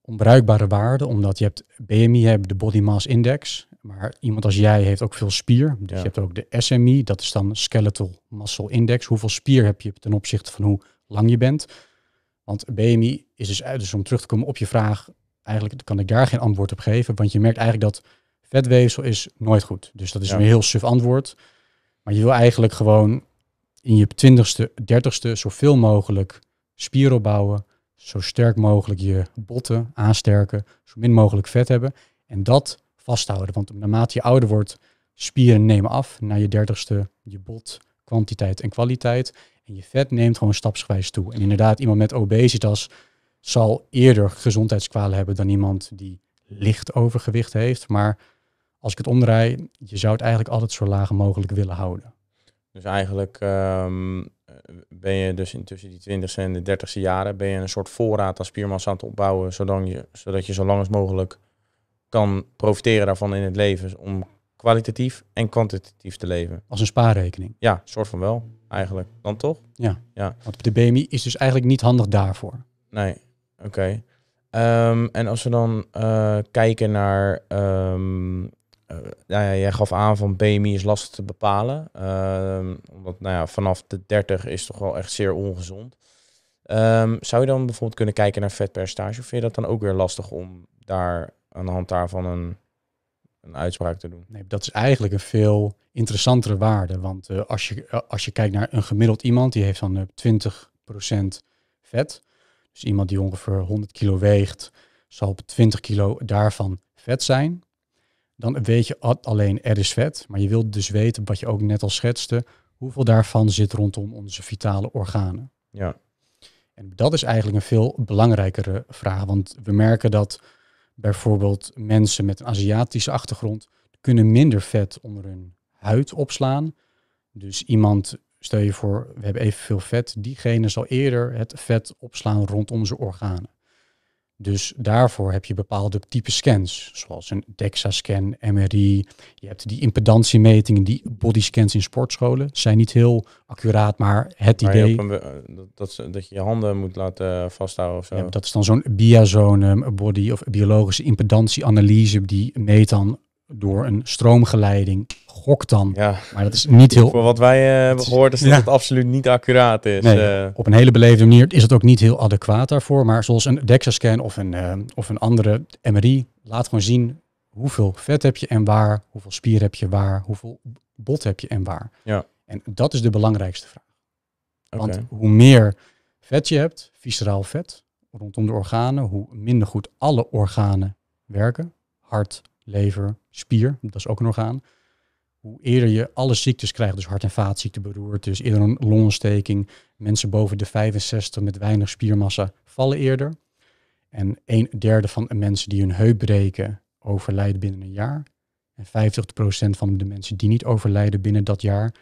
onbruikbare waarde. Omdat je hebt BMI, hebt de Body Mass Index. Maar iemand als jij heeft ook veel spier. Dus je hebt ook de SMI, dat is dan Skeletal Muscle Index. Hoeveel spier heb je ten opzichte van hoe lang je bent? Want BMI is dus, dus, om terug te komen op je vraag, eigenlijk kan ik daar geen antwoord op geven. Want je merkt eigenlijk dat vetweefsel is nooit goed. Dus dat is een heel suf antwoord. Maar je wil eigenlijk gewoon in je twintigste, dertigste zoveel mogelijk spier opbouwen. Zo sterk mogelijk je botten aansterken. Zo min mogelijk vet hebben. En dat vasthouden. Want naarmate je ouder wordt, spieren nemen af. Na je dertigste, je bot, kwantiteit en kwaliteit. En je vet neemt gewoon stapsgewijs toe. En inderdaad, iemand met obesitas zal eerder gezondheidskwalen hebben dan iemand die licht overgewicht heeft. Maar als ik het omdraai, je zou het eigenlijk altijd zo laag mogelijk willen houden. Dus eigenlijk ehm, ben je dus intussen die twintigste en de dertigste jaren ben je een soort voorraad aan spiermassa aan het opbouwen, zodat je, zodat je zo lang als mogelijk kan profiteren daarvan in het leven. Om kwalitatief en kwantitatief te leven. Als een spaarrekening? Ja, soort van wel. Eigenlijk. Dan toch? Ja. ja. Want de BMI is dus eigenlijk niet handig daarvoor. Nee, oké. Ehm, en als we dan eh, kijken naar... Ehm, eh, nou ja, jij gaf aan van BMI is lastig te bepalen. Uh, omdat nou ja, vanaf de 30 is toch wel echt zeer ongezond. zou je dan bijvoorbeeld kunnen kijken naar vetpercentage? Of vind je dat dan ook weer lastig om daar aan de hand daarvan een, een uitspraak te doen. Nee, dat is eigenlijk een veel interessantere waarde. Want eh, als, je, eh, als je kijkt naar een gemiddeld iemand, die heeft dan 20% eh, vet. Dus iemand die ongeveer 100 kilo weegt, zal op 20 kilo daarvan vet zijn. Dan weet je alleen er is vet, maar je wilt dus weten, wat je ook net al schetste, hoeveel daarvan zit rondom onze vitale organen. Ja. En dat is eigenlijk een veel belangrijkere vraag, want we merken dat Bijvoorbeeld mensen met een Aziatische achtergrond kunnen minder vet onder hun huid opslaan. Dus iemand, stel je voor, we hebben evenveel vet, diegene zal eerder het vet opslaan rondom zijn organen. Dus daarvoor heb je bepaalde type scans, zoals een DEXA-scan, MRI. Je hebt die impedantiemetingen, die bodyscans in sportscholen. Zijn niet heel accuraat, maar het idee... Eh, dat, dat, je je handen moet laten eh, vasthouden of zo. Ja, dat is dan zo'n biazone eh, body of biologische impedantieanalyse. Die meet dan door een stroomgeleiding. Gok dan. Maar dat is niet heel... Voor wat wij uh, hebben gehoord is dat het absoluut niet accuraat is. Nee, eh. Op een hele beleefde manier is het ook niet heel adequaat daarvoor. Maar zoals een DEXA-scan of, een eh, of een andere MRI laat gewoon zien hoeveel vet heb je en waar. Hoeveel spier heb je waar. Hoeveel bot heb je en waar. Ja. En dat is de belangrijkste vraag. Want hoe meer vet je hebt, visceraal vet, rondom de organen, hoe minder goed alle organen werken. Hart, lever, spier, dat is ook een orgaan. Hoe eerder je alle ziektes krijgt, dus hart- en vaatziekten beroerd, dus eerder een longontsteking, mensen boven de 65 met weinig spiermassa vallen eerder. En een derde van de mensen die hun heup breken overlijden binnen een jaar. En 50% van de mensen die niet overlijden binnen dat jaar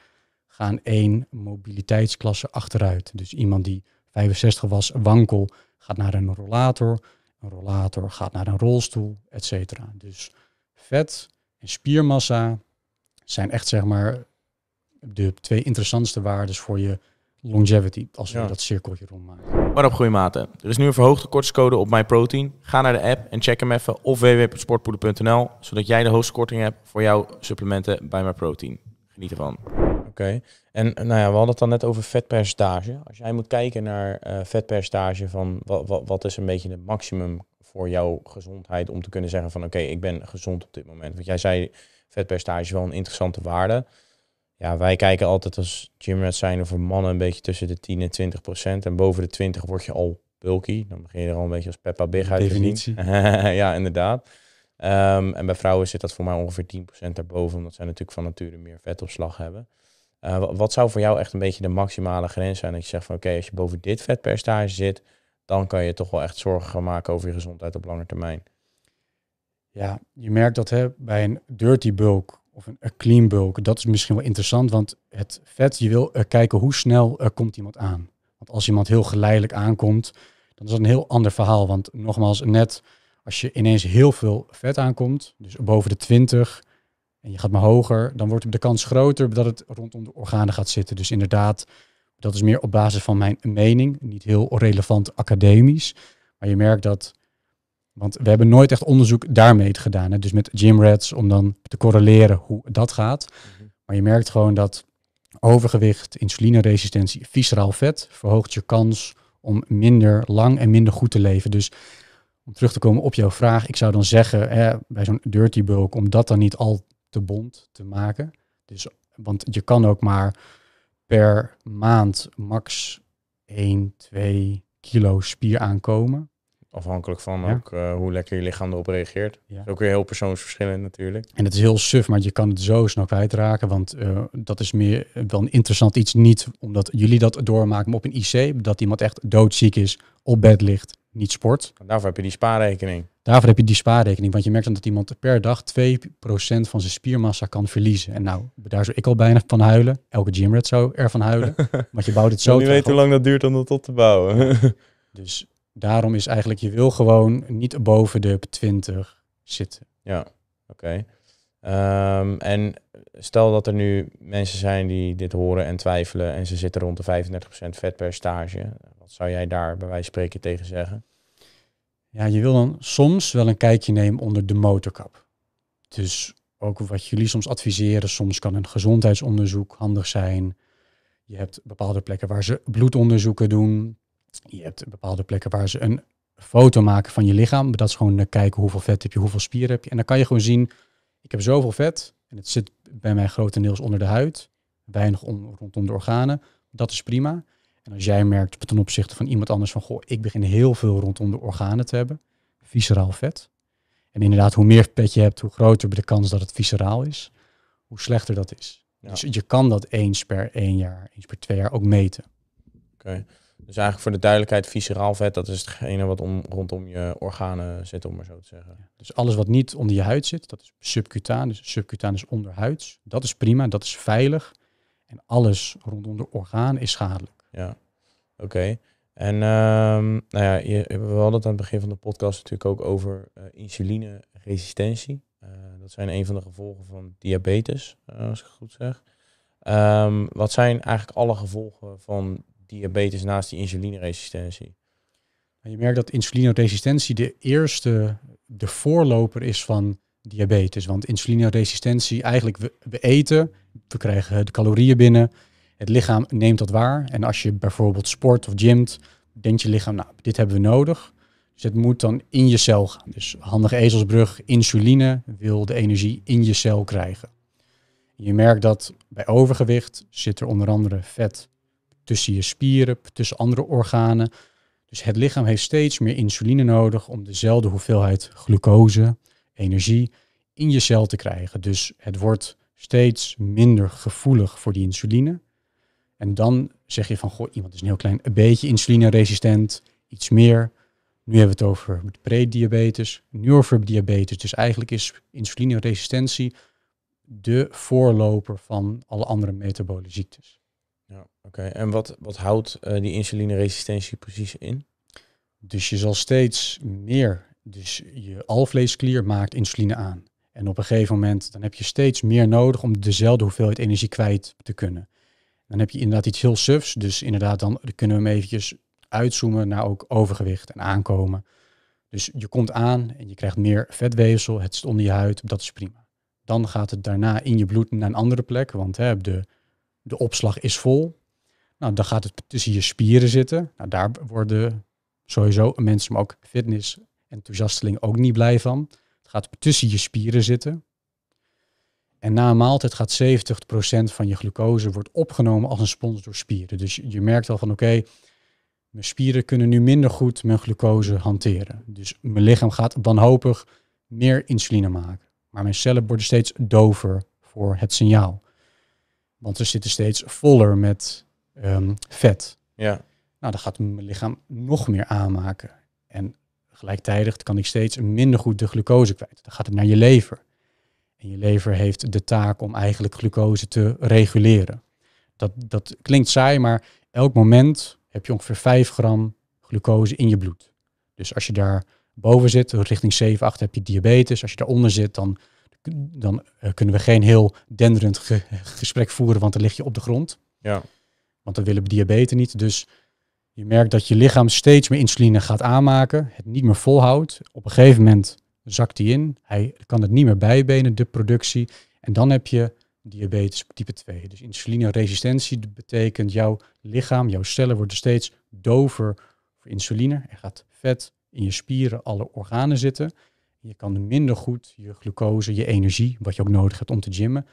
gaan één mobiliteitsklasse achteruit. Dus iemand die 65 was, wankel, gaat naar een rollator. Een rollator gaat naar een rolstoel, et cetera. Dus vet en spiermassa zijn echt zeg maar de twee interessantste waarden voor je longevity, als we dat cirkeltje rondmaken. Maar op goede mate. Er is nu een verhoogde kortingscode op MyProtein. Ga naar de app en check hem even of www.sportpoeder.nl zodat jij de hoogste korting hebt voor jouw supplementen bij MyProtein. Geniet ervan. Oké, en eh, nou ja, we hadden het dan net over vetpercentage. Als jij moet kijken naar uh, vetpercentage van wat, wat, wat is een beetje de maximum voor jouw gezondheid om te kunnen zeggen van oké, ik ben gezond op dit moment. Want jij zei vetpercentage wel een interessante waarde. Ja, wij kijken altijd als gymrat zijn voor mannen een beetje tussen de 10 en 20 procent. En boven de 20 word je al bulky. Dan begin je er al een beetje als Peppa Big uit Definitie. ja, inderdaad. Ehm, en bij vrouwen zit dat voor mij ongeveer 10% daarboven, omdat zij natuurlijk van nature meer vetopslag hebben. Eh, wat zou voor jou echt een beetje de maximale grens zijn? Dat je zegt van oké, als je boven dit vetpercentage zit, dan kan je toch wel echt zorgen maken over je gezondheid op lange termijn. Ja, je merkt dat hè, bij een dirty bulk of een clean bulk, dat is misschien wel interessant, want het vet, je wil eh, kijken hoe snel uh, komt iemand aan. Want als iemand heel geleidelijk aankomt, dan is dat een heel ander verhaal. Want nogmaals, net als je ineens heel veel vet aankomt, dus boven de 20 en je gaat maar hoger, dan wordt de kans groter dat het rondom de organen gaat zitten. Dus inderdaad, dat is meer op basis van mijn mening, niet heel relevant academisch. Maar je merkt dat, want we hebben nooit echt onderzoek daarmee gedaan. Hè? Dus met gymrats, om dan te correleren hoe dat gaat. Mhm. Maar je merkt gewoon dat overgewicht, insulineresistentie, visceraal vet verhoogt je kans om minder lang en minder goed te leven. Dus om terug te komen op jouw vraag, ik zou dan zeggen, hè, bij zo'n dirty bulk, om dat dan niet al te bond te maken. Dus, want je kan ook maar per maand max 1, 2 kilo spier aankomen. Afhankelijk van ook eh, hoe lekker je lichaam erop reageert. Dat is ook weer heel persoonsverschillend natuurlijk. En het is heel suf, maar je kan het zo snel kwijtraken. Want eh, dat is meer eh, wel een interessant iets. Niet omdat jullie dat doormaken op een IC. Dat iemand echt doodziek is, op bed ligt, niet sport. daarvoor heb je die spaarrekening. Daarvoor heb je die spaarrekening, want je merkt dan dat iemand per dag 2% van zijn spiermassa kan verliezen. En nou, daar zou ik al bijna van huilen. Elke gymrat zou van huilen, want je bouwt het zo. Je weet hoe lang dat duurt om dat op te bouwen. dus daarom is eigenlijk, je wil gewoon niet boven de 20 zitten. Ja, oké. Ehm, en stel dat er nu mensen zijn die dit horen en twijfelen en ze zitten rond de 35% vet per stage, Wat zou jij daar bij wijze van spreken tegen zeggen? Ja, je wil dan soms wel een kijkje nemen onder de motorkap. Dus ook wat jullie soms adviseren, soms kan een gezondheidsonderzoek handig zijn. Je hebt bepaalde plekken waar ze bloedonderzoeken doen. Je hebt bepaalde plekken waar ze een foto maken van je lichaam. Dat is gewoon eh, kijken hoeveel vet heb je, hoeveel spier heb je. En dan kan je gewoon zien, ik heb zoveel vet. En het zit bij mij grotendeels onder de huid. Weinig rondom de organen. Dat is prima. En als jij merkt ten opzichte van iemand anders van, goh, ik begin heel veel rondom de organen te hebben, visceraal vet. En inderdaad, hoe meer pet je hebt, hoe groter de kans dat het visceraal is, hoe slechter dat is. Dus je kan dat eens per één jaar, eens per twee jaar ook meten. Oké. Dus eigenlijk voor de duidelijkheid, visceraal vet, dat is hetgene wat om, rondom je organen zit, om maar zo te zeggen. dus alles wat niet onder je huid zit, dat is subcutaan. Dus subcutaan is onderhuids. Dat is prima, dat is veilig. En alles rondom de orgaan is schadelijk ja. Oké. En ehm, nou ja, je, we hadden het aan het begin van de podcast natuurlijk ook over uh, insulineresistentie. Eh, dat zijn een van de gevolgen van diabetes, eh, als ik het goed zeg. Ehm, wat zijn eigenlijk alle gevolgen van diabetes naast die insulineresistentie? Nou, je merkt dat insulineresistentie de eerste, de voorloper is van diabetes. Want insulineresistentie, eigenlijk we eten, we krijgen de calorieën binnen, het lichaam neemt dat waar. En als je bijvoorbeeld sport of gymt, denkt je lichaam, nou, dit hebben we nodig. Dus het moet dan in je cel gaan. Dus handige ezelsbrug, insuline wil de energie in je cel krijgen. Je merkt dat bij overgewicht zit er onder andere vet tussen je spieren, tussen andere organen. Dus het lichaam heeft steeds meer insuline nodig om dezelfde hoeveelheid glucose, energie, in je cel te krijgen. Dus het wordt steeds minder gevoelig voor die insuline. En dan zeg je van, goh, iemand is een heel klein een beetje insulineresistent, iets meer. Nu hebben we het over prediabetes, nu over diabetes. Dus eigenlijk is insulineresistentie de voorloper van alle andere metabolische ziektes. Ja, oké. En wat, wat houdt eh, die insulineresistentie precies in? Dus je zal steeds meer, dus je alvleesklier maakt insuline aan. En op een gegeven moment dan heb je steeds meer nodig om dezelfde hoeveelheid energie kwijt te kunnen. Dan heb je inderdaad iets heel sufs. Dus inderdaad, dan kunnen we hem eventjes uitzoomen naar ook overgewicht en aankomen. Dus je komt aan en je krijgt meer vetweefsel, het zit onder je huid, dat is prima. Dan gaat het daarna in je bloed naar een andere plek, want hè, de, de opslag is vol. Nou, dan gaat het tussen je spieren zitten. Nou, daar worden sowieso mensen, maar ook fitness enthousiasteling ook niet blij van. Het gaat tussen je spieren zitten. En na een maaltijd gaat 70% van je glucose wordt opgenomen als een spons door spieren. Dus je merkt al van oké, mijn spieren kunnen nu minder goed mijn glucose hanteren. Dus mijn lichaam gaat wanhopig meer insuline maken. Maar mijn cellen worden steeds dover voor het signaal. Want ze zitten steeds voller met ehm, vet. Ja. Nou, dan gaat mijn lichaam nog meer aanmaken. En gelijktijdig kan ik steeds minder goed de glucose kwijt. Dan gaat het naar je lever. En je lever heeft de taak om eigenlijk glucose te reguleren. Dat, dat klinkt saai, maar elk moment heb je ongeveer 5 gram glucose in je bloed. Dus als je daar boven zit, richting 7, 8 heb je diabetes. Als je daaronder zit, dan, dan eh, kunnen we geen heel denderend gesprek voeren, want dan lig je op de grond. Ja. Want dan willen we diabetes niet. Dus je merkt dat je lichaam steeds meer insuline gaat aanmaken, het niet meer volhoudt. Op een gegeven moment zakt die in. Hij kan het niet meer bijbenen, de productie. En dan heb je diabetes type 2. Dus insulineresistentie betekent jouw lichaam, jouw cellen worden steeds dover voor insuline. Er gaat vet in je spieren, alle organen zitten. Je kan minder goed je glucose, je energie, wat je ook nodig hebt om te gymmen,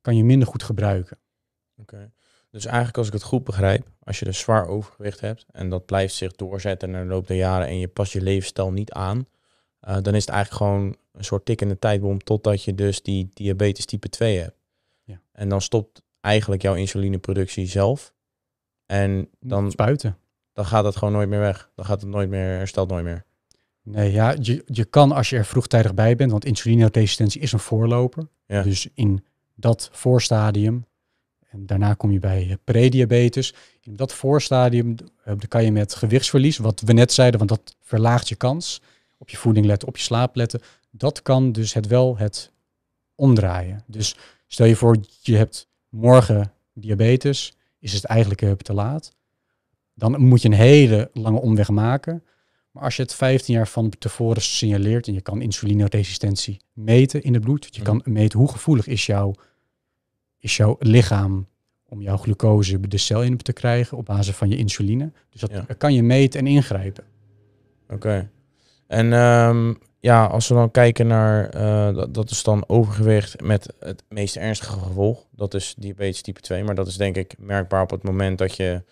kan je minder goed gebruiken. Oké. Dus eigenlijk als ik het goed begrijp, als je een zwaar overgewicht hebt en dat blijft zich doorzetten in de loop der jaren en je past je levensstijl niet aan, eh, dan is het eigenlijk gewoon een soort tikkende tijdbom totdat je dus die diabetes type 2 hebt. Ja. En dan stopt eigenlijk jouw insulineproductie zelf. En dan... Spuiten. Dan gaat het gewoon nooit meer weg. Dan gaat het nooit meer, herstelt nooit meer. Nee, ja, je, je kan als je er vroegtijdig bij bent, want insulineresistentie is een voorloper. Dus in dat voorstadium, en daarna kom je bij eh, prediabetes. In dat voorstadium eh, kan je met gewichtsverlies, wat we net zeiden, want dat verlaagt je kans op je voeding letten, op je slaap letten. Dat kan dus het wel het omdraaien. Dus stel je voor, je hebt morgen diabetes, is het eigenlijk te laat. Dan moet je een hele lange omweg maken. Maar als je het 15 jaar van tevoren signaleert en je kan insulineresistentie meten in het bloed, je mhm. kan meten hoe gevoelig is jouw, is jouw lichaam om jouw glucose de cel in te krijgen op basis van je insuline. Dus dat kan je meten en ingrijpen. Oké. En ehm, ja, als we dan kijken naar, eh, dat, is dan overgewicht met het meest ernstige gevolg. Dat is diabetes type 2, maar dat is denk ik merkbaar op het moment dat je,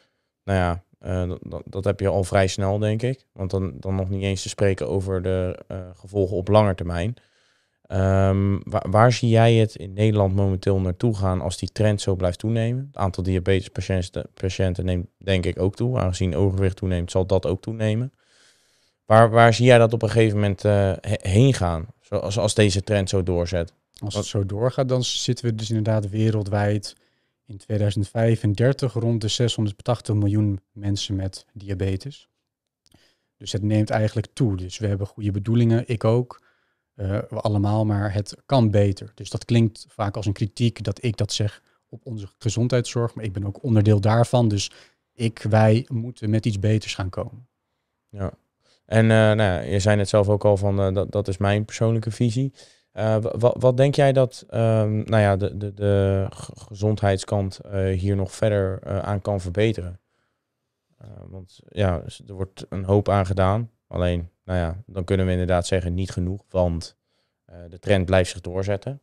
nou ja, eh, dat, heb je al vrij snel, denk ik. Want dan, dan nog niet eens te spreken over de eh, gevolgen op lange termijn. Ehm, waar, waar, zie jij het in Nederland momenteel naartoe gaan als die trend zo blijft toenemen? Het aantal diabetespatiënten patiënten neemt denk ik ook toe. Aangezien overgewicht toeneemt, zal dat ook toenemen. Waar, waar zie jij dat op een gegeven moment uh, heen gaan? Zoals als deze trend zo doorzet. Als het zo doorgaat, dan zitten we dus inderdaad wereldwijd in 2035 rond de 680 miljoen mensen met diabetes. Dus het neemt eigenlijk toe. Dus we hebben goede bedoelingen, ik ook. Eh, we allemaal, maar het kan beter. Dus dat klinkt vaak als een kritiek dat ik dat zeg op onze gezondheidszorg. Maar ik ben ook onderdeel daarvan. Dus ik, wij moeten met iets beters gaan komen. Ja. En eh, nou ja, je zei net zelf ook al van eh, dat, dat is mijn persoonlijke visie. Eh, wat, denk jij dat ehm, nou ja, de, de, de gezondheidskant hier nog verder aan kan verbeteren? want ja, er wordt een hoop aan gedaan. Alleen, nou ja, dan kunnen we inderdaad zeggen niet genoeg, want de trend blijft zich doorzetten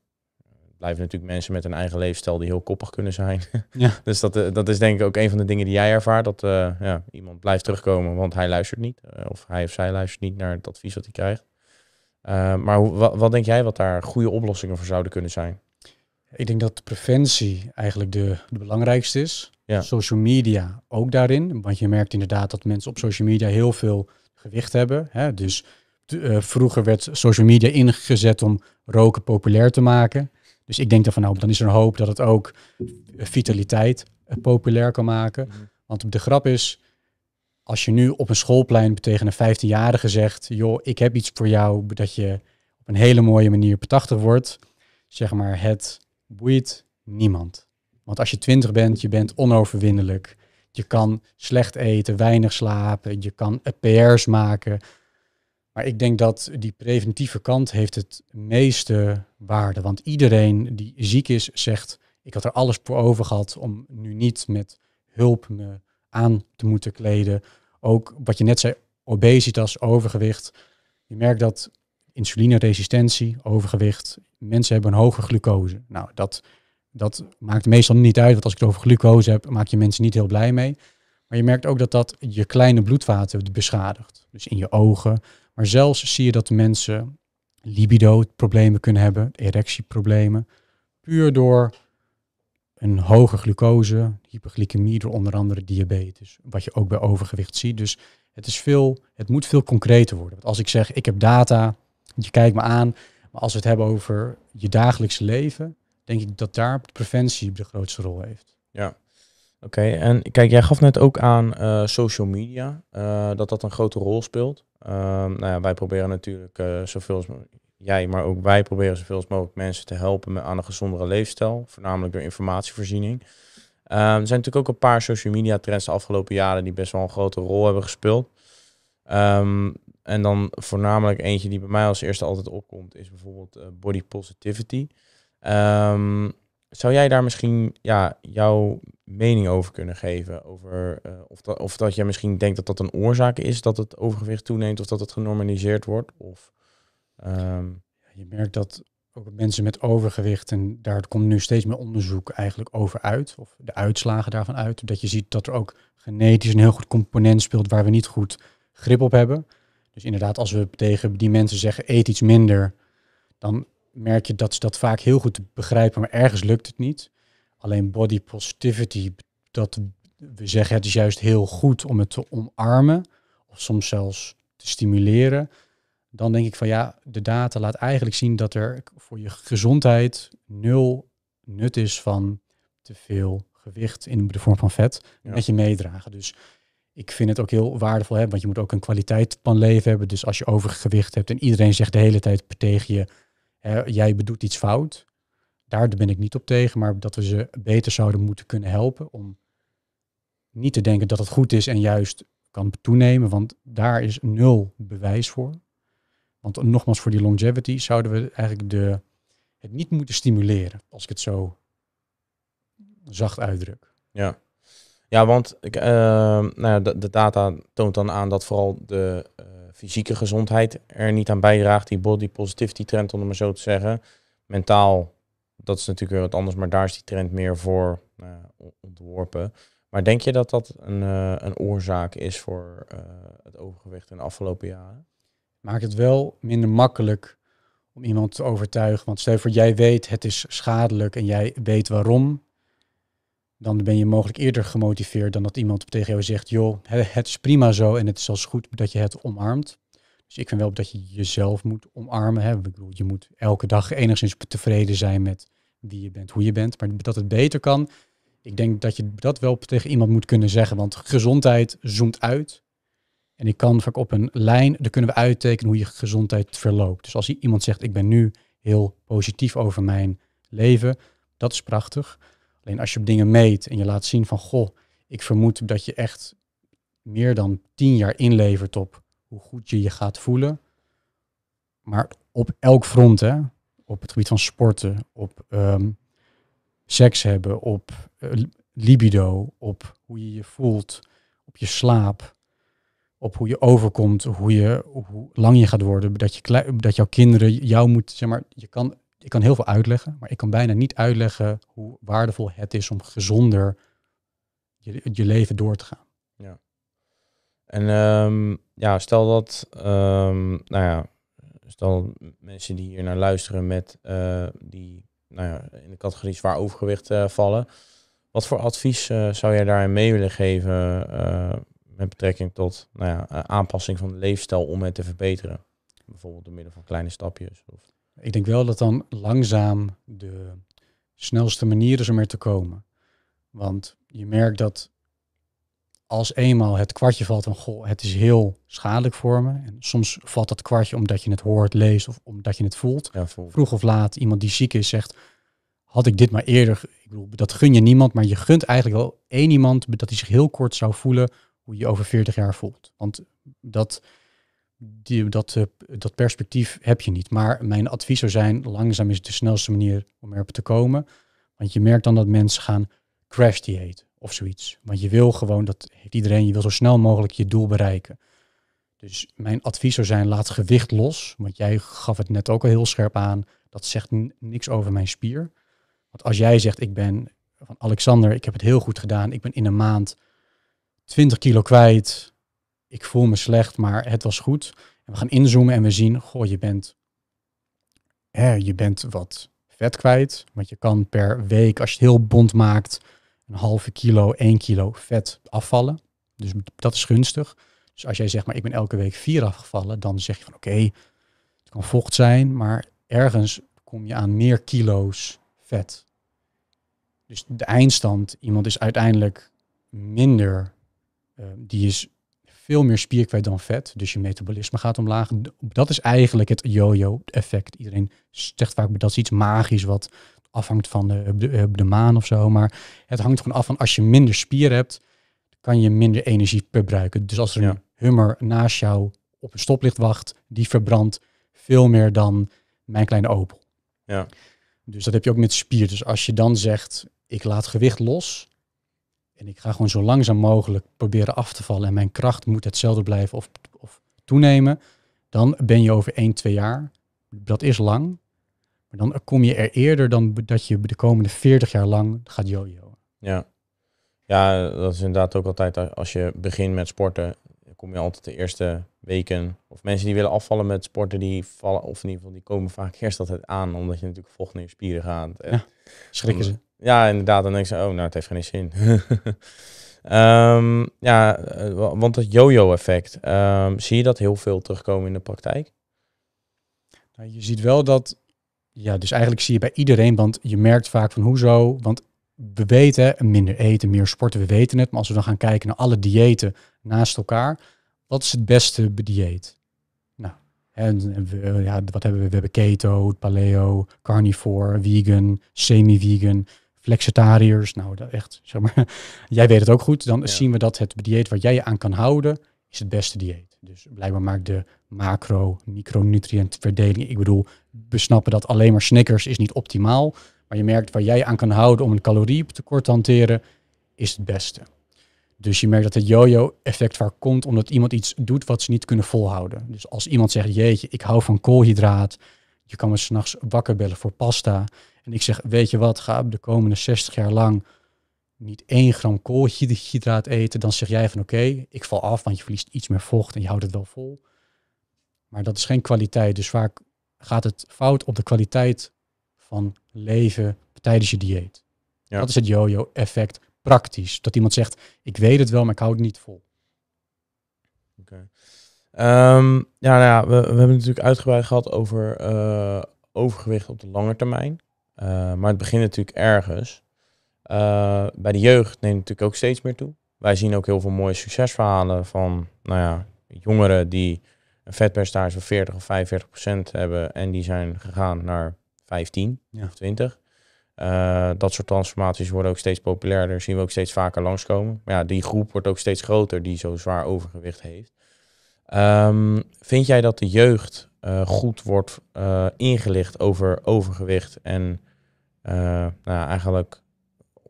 blijven natuurlijk mensen met een eigen leefstijl die heel koppig kunnen zijn. Ja. dus dat, eh, dat is denk ik ook een van de dingen die jij ervaart. Dat eh, ja, iemand blijft terugkomen, want hij luistert niet. Eh, of hij of zij luistert niet naar het advies dat hij krijgt. maar wat, wat, denk jij wat daar goede oplossingen voor zouden kunnen zijn? Ik denk dat preventie eigenlijk de, de belangrijkste is. Ja. Social media ook daarin. Want je merkt inderdaad dat mensen op social media heel veel gewicht hebben. Hè? Dus vroeger werd social media ingezet om roken populair te maken. Dus ik denk daarvan, nou, dan is er een hoop dat het ook vitaliteit eh, populair kan maken. Mhm. Want de grap is, als je nu op een schoolplein tegen een 15-jarige zegt, joh, ik heb iets voor jou dat je op een hele mooie manier betachtig wordt, zeg maar, het boeit niemand. Want als je 20 bent, je bent onoverwinnelijk. Je kan slecht eten, weinig slapen, je kan eh, PR's maken. Maar ik denk dat die preventieve kant heeft het meeste waarde. Want iedereen die ziek is, zegt, ik had er alles voor over gehad om nu niet met hulp me aan te moeten kleden. Ook wat je net zei, obesitas, overgewicht. Je merkt dat insulineresistentie, overgewicht, mensen hebben een hoge glucose. Nou, dat, dat maakt meestal niet uit, want als ik het over glucose heb, maak je mensen niet heel blij mee. Maar je merkt ook dat dat je kleine bloedvaten beschadigt. Dus in je ogen, maar zelfs zie je dat mensen libido-problemen kunnen hebben, erectieproblemen, puur door een hoge glucose, hyperglycemie door onder andere diabetes, wat je ook bij overgewicht ziet. Dus het, is veel, het moet veel concreter worden. Want als ik zeg, ik heb data, je kijkt me aan, maar als we het hebben over je dagelijks leven, denk ik dat daar preventie de grootste rol heeft. Ja, Oké, en kijk, jij gaf net ook aan eh, social media, eh, dat dat een grote rol speelt. Uh, nou ja, wij proberen natuurlijk eh, zoveel als jij, maar ook wij proberen zoveel als mogelijk mensen te helpen met, aan een gezondere leefstijl, voornamelijk door informatievoorziening. Ehm, er zijn natuurlijk ook een paar social media trends de afgelopen jaren die best wel een grote rol hebben gespeeld. Ehm, en dan voornamelijk eentje die bij mij als eerste altijd opkomt, is bijvoorbeeld body positivity. Um, zou jij daar misschien ja, jouw mening over kunnen geven? Over, eh, of, dat, of dat jij misschien denkt dat dat een oorzaak is dat het overgewicht toeneemt of dat het genormaliseerd wordt? Of, ehm, je merkt dat ook mensen met overgewicht, en daar komt nu steeds meer onderzoek eigenlijk over uit, of de uitslagen daarvan uit, dat je ziet dat er ook genetisch een heel goed component speelt waar we niet goed grip op hebben. Dus inderdaad, als we tegen die mensen zeggen eet iets minder, dan merk je dat ze dat vaak heel goed begrijpen, maar ergens lukt het niet. Alleen body positivity, dat we zeggen het is juist heel goed om het te omarmen, of soms zelfs te stimuleren. Dan denk ik van ja, de data laat eigenlijk zien dat er voor je gezondheid nul nut is van te veel gewicht in de vorm van vet ja. met je meedragen. Dus ik vind het ook heel waardevol hebben, want je moet ook een kwaliteit van leven hebben. Dus als je overgewicht hebt en iedereen zegt de hele tijd tegen je, jij bedoelt iets fout. Daar ben ik niet op tegen, maar dat we ze beter zouden moeten kunnen helpen om niet te denken dat het goed is en juist kan toenemen, want daar is nul bewijs voor. Want nogmaals, voor die longevity zouden we eigenlijk de, het niet moeten stimuleren, als ik het zo zacht uitdruk. Ja, ja want ik, eh, nou ja, de, data toont dan aan dat vooral de eh, fysieke gezondheid er niet aan bijdraagt. Die body positivity trend, om het maar zo te zeggen. Mentaal, dat is natuurlijk weer wat anders, maar daar is die trend meer voor eh, ontworpen. Maar denk je dat dat een, eh, een oorzaak is voor eh, het overgewicht in de afgelopen jaren? Maakt het wel minder makkelijk om iemand te overtuigen. Want stel voor, jij weet het is schadelijk en jij weet waarom dan ben je mogelijk eerder gemotiveerd dan dat iemand tegen jou zegt, joh, het is prima zo en het is zelfs goed dat je het omarmt. Dus ik vind wel dat je jezelf moet omarmen. Hè. Ik bedoel, je moet elke dag enigszins tevreden zijn met wie je bent, hoe je bent. Maar dat het beter kan, ik denk dat je dat wel tegen iemand moet kunnen zeggen. Want gezondheid zoomt uit. En ik kan vaak op een lijn, daar kunnen we uittekenen hoe je gezondheid verloopt. Dus als iemand zegt, ik ben nu heel positief over mijn leven, dat is prachtig. Alleen als je op dingen meet en je laat zien van goh, ik vermoed dat je echt meer dan tien jaar inlevert op hoe goed je je gaat voelen. Maar op elk front, hè? op het gebied van sporten, op ehm, seks hebben, op eh, libido, op hoe je je voelt, op je slaap, op hoe je overkomt, hoe, je, hoe lang je gaat worden, dat, je dat jouw kinderen jou moet, zeg maar, je kan ik kan heel veel uitleggen, maar ik kan bijna niet uitleggen hoe waardevol het is om gezonder je, je leven door te gaan. Ja. En ehm, ja, stel dat, ehm, nou ja, stel mensen die hier naar luisteren met eh, die nou ja, in de categorie zwaar overgewicht eh, vallen. Wat voor advies eh, zou jij daarin mee willen geven met betrekking tot nou ja, aanpassing van de leefstijl om het te verbeteren? Bijvoorbeeld door middel van kleine stapjes. Of... Ik denk wel dat dan langzaam de snelste manier is om er te komen. Want je merkt dat als eenmaal het kwartje valt van goh, het is heel schadelijk voor me. En soms valt dat kwartje omdat je het hoort, leest of omdat je het voelt. Vroeg of laat, iemand die ziek is zegt, had ik dit maar eerder. Ik bedoel, dat gun je niemand, maar je gunt eigenlijk wel één iemand dat hij zich heel kort zou voelen hoe je over 40 jaar voelt. Want dat dat, eh, dat perspectief heb je niet. Maar mijn advies zou zijn, langzaam is de snelste manier om erop te komen. Want je merkt dan dat mensen gaan crash diëten of zoiets. Want je wil gewoon, dat iedereen, je wil zo snel mogelijk je doel bereiken. Dus mijn advies zou zijn, laat gewicht los. Want jij gaf het net ook al heel scherp aan. Dat zegt niks over mijn spier. Want als jij zegt, ik ben van Alexander, ik heb het heel goed gedaan. Ik ben in een maand 20 kilo kwijt ik voel me slecht, maar het was goed. En we gaan inzoomen en we zien, goh, je bent, je bent wat vet kwijt. Want je kan per week, als je het heel bond maakt, een halve kilo, één kilo vet afvallen. Dus dat is gunstig. Dus als jij zegt, maar ik ben elke week vier afgevallen, dan zeg je van oké, het kan vocht zijn, maar ergens kom je aan meer kilo's vet. Dus de eindstand, iemand is uiteindelijk minder, eh, die is veel meer spier kwijt dan vet. Dus je metabolisme gaat omlaag. Dat is eigenlijk het yo-yo-effect. Iedereen zegt vaak dat is iets magisch wat afhangt van de, eh, de, maan of zo. Maar het hangt gewoon af van als je minder spier hebt, kan je minder energie verbruiken. Dus als er een hummer naast jou op een stoplicht wacht, die verbrandt veel meer dan mijn kleine Opel. Ja. Dus dat heb je ook met spier. Dus als je dan zegt, ik laat gewicht los, en ik ga gewoon zo langzaam mogelijk proberen af te vallen. En mijn kracht moet hetzelfde blijven of, of toenemen. Dan ben je over 1, 2 jaar. Dat is lang. Maar dan kom je er eerder dan dat je de komende 40 jaar lang gaat jojo. Ja. ja, dat is inderdaad ook altijd eh, als je begint met sporten. Kom je altijd de eerste weken. Of mensen die willen afvallen met sporten, die vallen, of in ieder geval, die komen vaak eerst altijd aan. Omdat je natuurlijk vocht naar je spieren gaat. En ja, schrikken ze ja, inderdaad. Dan denk je, oh, nou, het heeft geen zin. um, ja, eh, want dat yo-yo-effect, ehm, zie je dat heel veel terugkomen in de praktijk? Nou, je ziet wel dat, ja, dus eigenlijk zie je bij iedereen, want je merkt vaak van hoezo, want we weten, minder eten, meer sporten, we weten het, maar als we dan gaan kijken naar alle diëten naast elkaar, wat is het beste dieet? Nou, en, ja, wat hebben we? We hebben keto, paleo, carnivore, vegan, semi-vegan flexitariërs, nou echt, zeg maar, jij weet het ook goed, dan zien we dat het dieet waar jij je aan kan houden, is het beste dieet. Dus blijkbaar maakt de macro, micronutriëntverdeling, ik bedoel, besnappen dat alleen maar Snickers is niet optimaal, maar je merkt waar jij je aan kan houden om een calorietekort te hanteren, is het beste. Dus je merkt dat het yo-yo-effect vaak komt omdat iemand iets doet wat ze niet kunnen volhouden. Dus als iemand zegt, jeetje, ik hou van koolhydraat, je kan me s'nachts wakker bellen voor pasta. En ik zeg, weet je wat, ga de komende 60 jaar lang niet één gram koolhydraat eten. Dan zeg jij van oké, ik val af, want je verliest iets meer vocht en je houdt het wel vol. Maar dat is geen kwaliteit. Dus vaak gaat het fout op de kwaliteit van leven tijdens je dieet. Dat is het yo-yo-effect praktisch. Dat iemand zegt, ik weet het wel, maar ik hou het niet vol. Ehm, ja, nou ja we, we, hebben natuurlijk uitgebreid gehad over eh, overgewicht op de lange termijn. Eh, maar het begint natuurlijk ergens. Eh, bij de jeugd neemt het natuurlijk ook steeds meer toe. Wij zien ook heel veel mooie succesverhalen van nou ja, jongeren die een vetpercentage van 40 of 45 procent hebben en die zijn gegaan naar 15 of 20. Eh, dat soort transformaties worden ook steeds populairder, zien we ook steeds vaker langskomen. Maar ja, die groep wordt ook steeds groter die zo zwaar overgewicht heeft. Ehm, vind jij dat de jeugd goed wordt ingelicht over overgewicht en eh, nou eigenlijk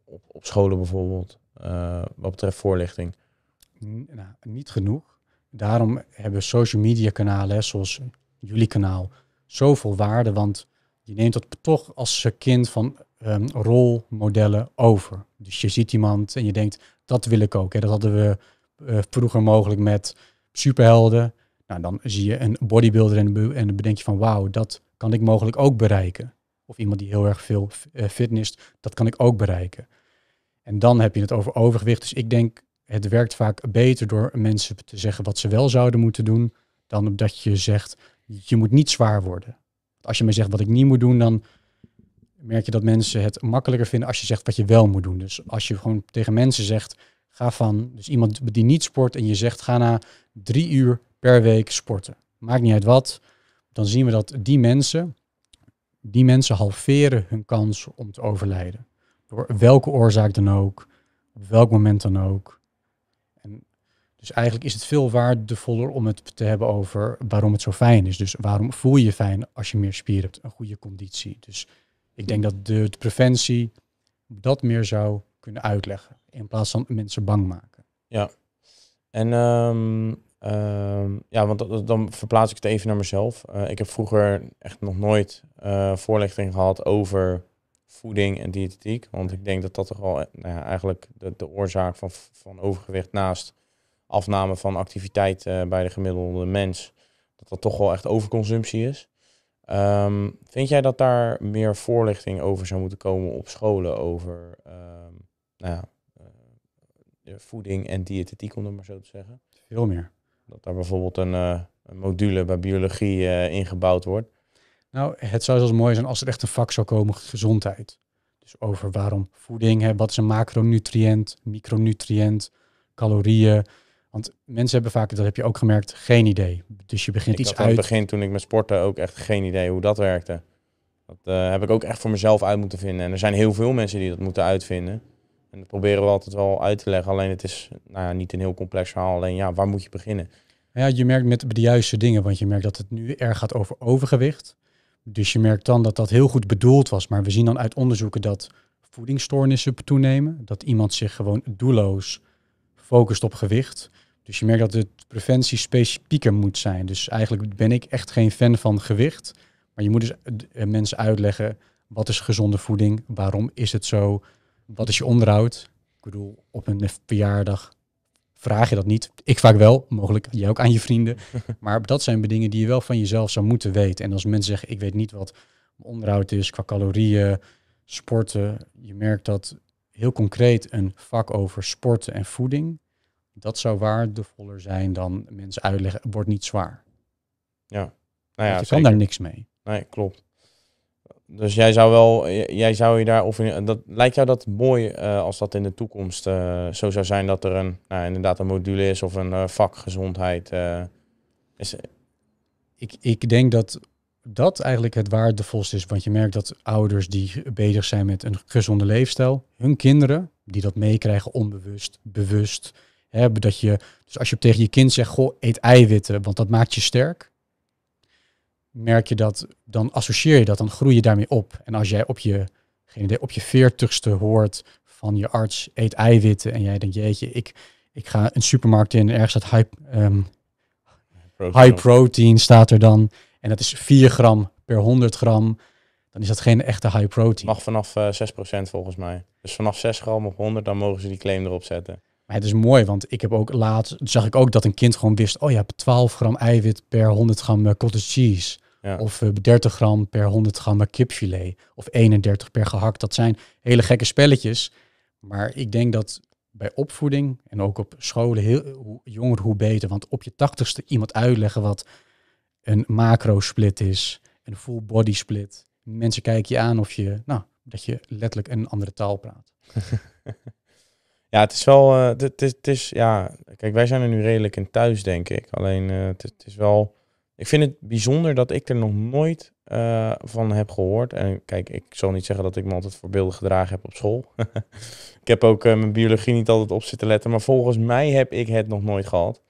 op, op scholen bijvoorbeeld, eh, wat betreft voorlichting? Nou, niet genoeg. Daarom hebben social media kanalen, zoals jullie kanaal, zoveel waarde. Want je neemt dat toch als kind van ehm, rolmodellen over. Dus je ziet iemand en je denkt, dat wil ik ook. Hè. Dat hadden we eh, vroeger mogelijk met superhelden. Nou, dan zie je een bodybuilder en, en dan bedenk je van, wauw, dat kan ik mogelijk ook bereiken. Of iemand die heel erg veel eh, fitness, Dat kan ik ook bereiken. En dan heb je het over overgewicht. Dus ik denk, het werkt vaak beter door mensen te zeggen wat ze wel zouden moeten doen. Dan dat je zegt, je moet niet zwaar worden. Als je me zegt wat ik niet moet doen, dan merk je dat mensen het makkelijker vinden als je zegt wat je wel moet doen. Dus als je gewoon tegen mensen zegt, ga van, dus iemand die niet sport en je zegt, ga na drie uur per week sporten. Maakt niet uit wat. Dan zien we dat die mensen die mensen halveren hun kans om te overlijden. Door welke oorzaak dan ook, op welk moment dan ook. En dus eigenlijk is het veel waardevoller om het te hebben over waarom het zo fijn is. Dus waarom voel je je fijn als je meer spier hebt, een goede conditie. Dus ik denk dat de, preventie dat meer zou kunnen uitleggen. In plaats van mensen bang maken. Ja. En ehm, Ehm, ja, want dan verplaats ik het even naar mezelf. Eh, ik heb vroeger echt nog nooit eh, voorlichting gehad over voeding en diëtetiek. Want ik denk dat dat toch wel eh, nou ja, eigenlijk de, de oorzaak van, van overgewicht naast afname van activiteit bij de gemiddelde mens, dat dat toch wel echt overconsumptie is. Ehm, vind jij dat daar meer voorlichting over zou moeten komen op scholen over ehm, nou ja, voeding en diëtetiek, om het maar zo te zeggen? Veel meer. Dat daar bijvoorbeeld een, eh, een module bij biologie uh, ingebouwd wordt. Nou, het zou zelfs mooi zijn als er echt een vak zou komen gezondheid. Dus over waarom voeding, hè, wat is een macronutriënt, micronutriënt, calorieën. Want mensen hebben vaak, dat heb je ook gemerkt, geen idee. Dus je begint ik iets had uit. het begin toen ik met sporten ook echt geen idee hoe dat werkte. Dat eh, heb ik ook echt voor mezelf uit moeten vinden. En er zijn heel veel mensen die dat moeten uitvinden. En dat proberen we altijd wel uit te leggen. Alleen het is nou ja, niet een heel complex verhaal. Alleen ja, waar moet je beginnen? Ja, je merkt met de juiste dingen, want je merkt dat het nu erg gaat over overgewicht. Dus je merkt dan dat dat heel goed bedoeld was. Maar we zien dan uit onderzoeken dat voedingsstoornissen toenemen. Dat iemand zich gewoon doelloos focust op gewicht. Dus je merkt dat de preventie specifieker moet zijn. Dus eigenlijk ben ik echt geen fan van gewicht. Maar je moet dus eh, eh, mensen uitleggen wat is gezonde voeding, waarom is het zo, wat is je onderhoud? Ik bedoel, op een verjaardag vraag je dat niet. Ik vaak wel, mogelijk jij ook aan je vrienden. Maar dat zijn bedingen dingen die je wel van jezelf zou moeten weten. En als mensen zeggen, ik weet niet wat onderhoud is qua calorieën, sporten. Je merkt dat heel concreet een vak over sporten en voeding, dat zou waardevoller zijn dan mensen uitleggen, het wordt niet zwaar. Ja, nou ja, je kan daar niks mee. Nee, klopt. Dus jij zou wel, jij zou je daar, of dat, lijkt jou dat mooi eh, als dat in de toekomst eh, zo zou zijn dat er een, nou, inderdaad een module is of een uh, eh, vak gezondheid? is... ik, ik denk dat dat eigenlijk het waardevolste is, want je merkt dat ouders die bezig zijn met een gezonde leefstijl, hun kinderen, die dat meekrijgen onbewust, bewust, hebben dat je, dus als je tegen je kind zegt, goh, eet eiwitten, want dat maakt je sterk, merk je dat, dan associeer je dat, dan groei je daarmee op. En als jij op je, geen idee, op je veertigste hoort van je arts eet eiwitten en jij denkt, jeetje, ik, ik ga een supermarkt in en ergens staat high, ehm, protein. high protein staat er dan. En dat is 4 gram per 100 gram. Dan is dat geen echte high protein. Mag vanaf uh, eh, 6% volgens mij. Dus vanaf 6 gram op 100, dan mogen ze die claim erop zetten. Maar het is mooi, want ik heb ook laatst, zag ik ook dat een kind gewoon wist, oh ja, 12 gram eiwit per 100 gram eh, cottage cheese. Of 30 eh, gram per 100 gram kipfilet. Of 31 per gehakt. Dat zijn hele gekke spelletjes. Maar ik denk dat bij opvoeding en ook op scholen, heel, hoe jonger hoe beter. Want op je tachtigste iemand uitleggen wat een macro-split is, een full body split. Mensen kijken je aan of je, nou, dat je letterlijk een andere taal praat. ja, het is wel, eh, het, uh, is, ja, kijk, wij zijn er nu redelijk in thuis, denk ik. Alleen, eh, het, is wel ik vind het bijzonder dat ik er nog nooit eh, van heb gehoord. En kijk, ik zal niet zeggen dat ik me altijd voorbeeldig gedragen heb op school. ik heb ook eh, mijn biologie niet altijd op zitten letten. Maar volgens mij heb ik het nog nooit gehad.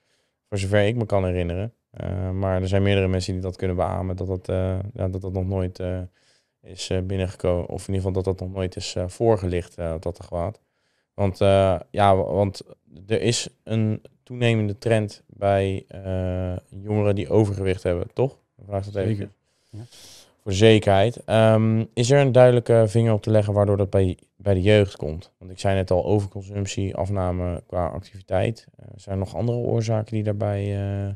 Voor zover ik me kan herinneren. Eh, maar er zijn meerdere mensen die dat kunnen beamen. Dat dat, ja, dat, dat nog nooit is binnengekomen. Of in ieder geval dat dat nog nooit is voorgelicht, dat dat er gaat. Want ja, want er is een toenemende trend bij eh, jongeren die overgewicht hebben, toch? Vraag dat even. Ja. Voor zekerheid. Ehm, is er een duidelijke vinger op te leggen waardoor dat bij, bij de jeugd komt? Want ik zei net al, overconsumptie, afname qua activiteit. Uh, zijn er nog andere oorzaken die daarbij... Uh,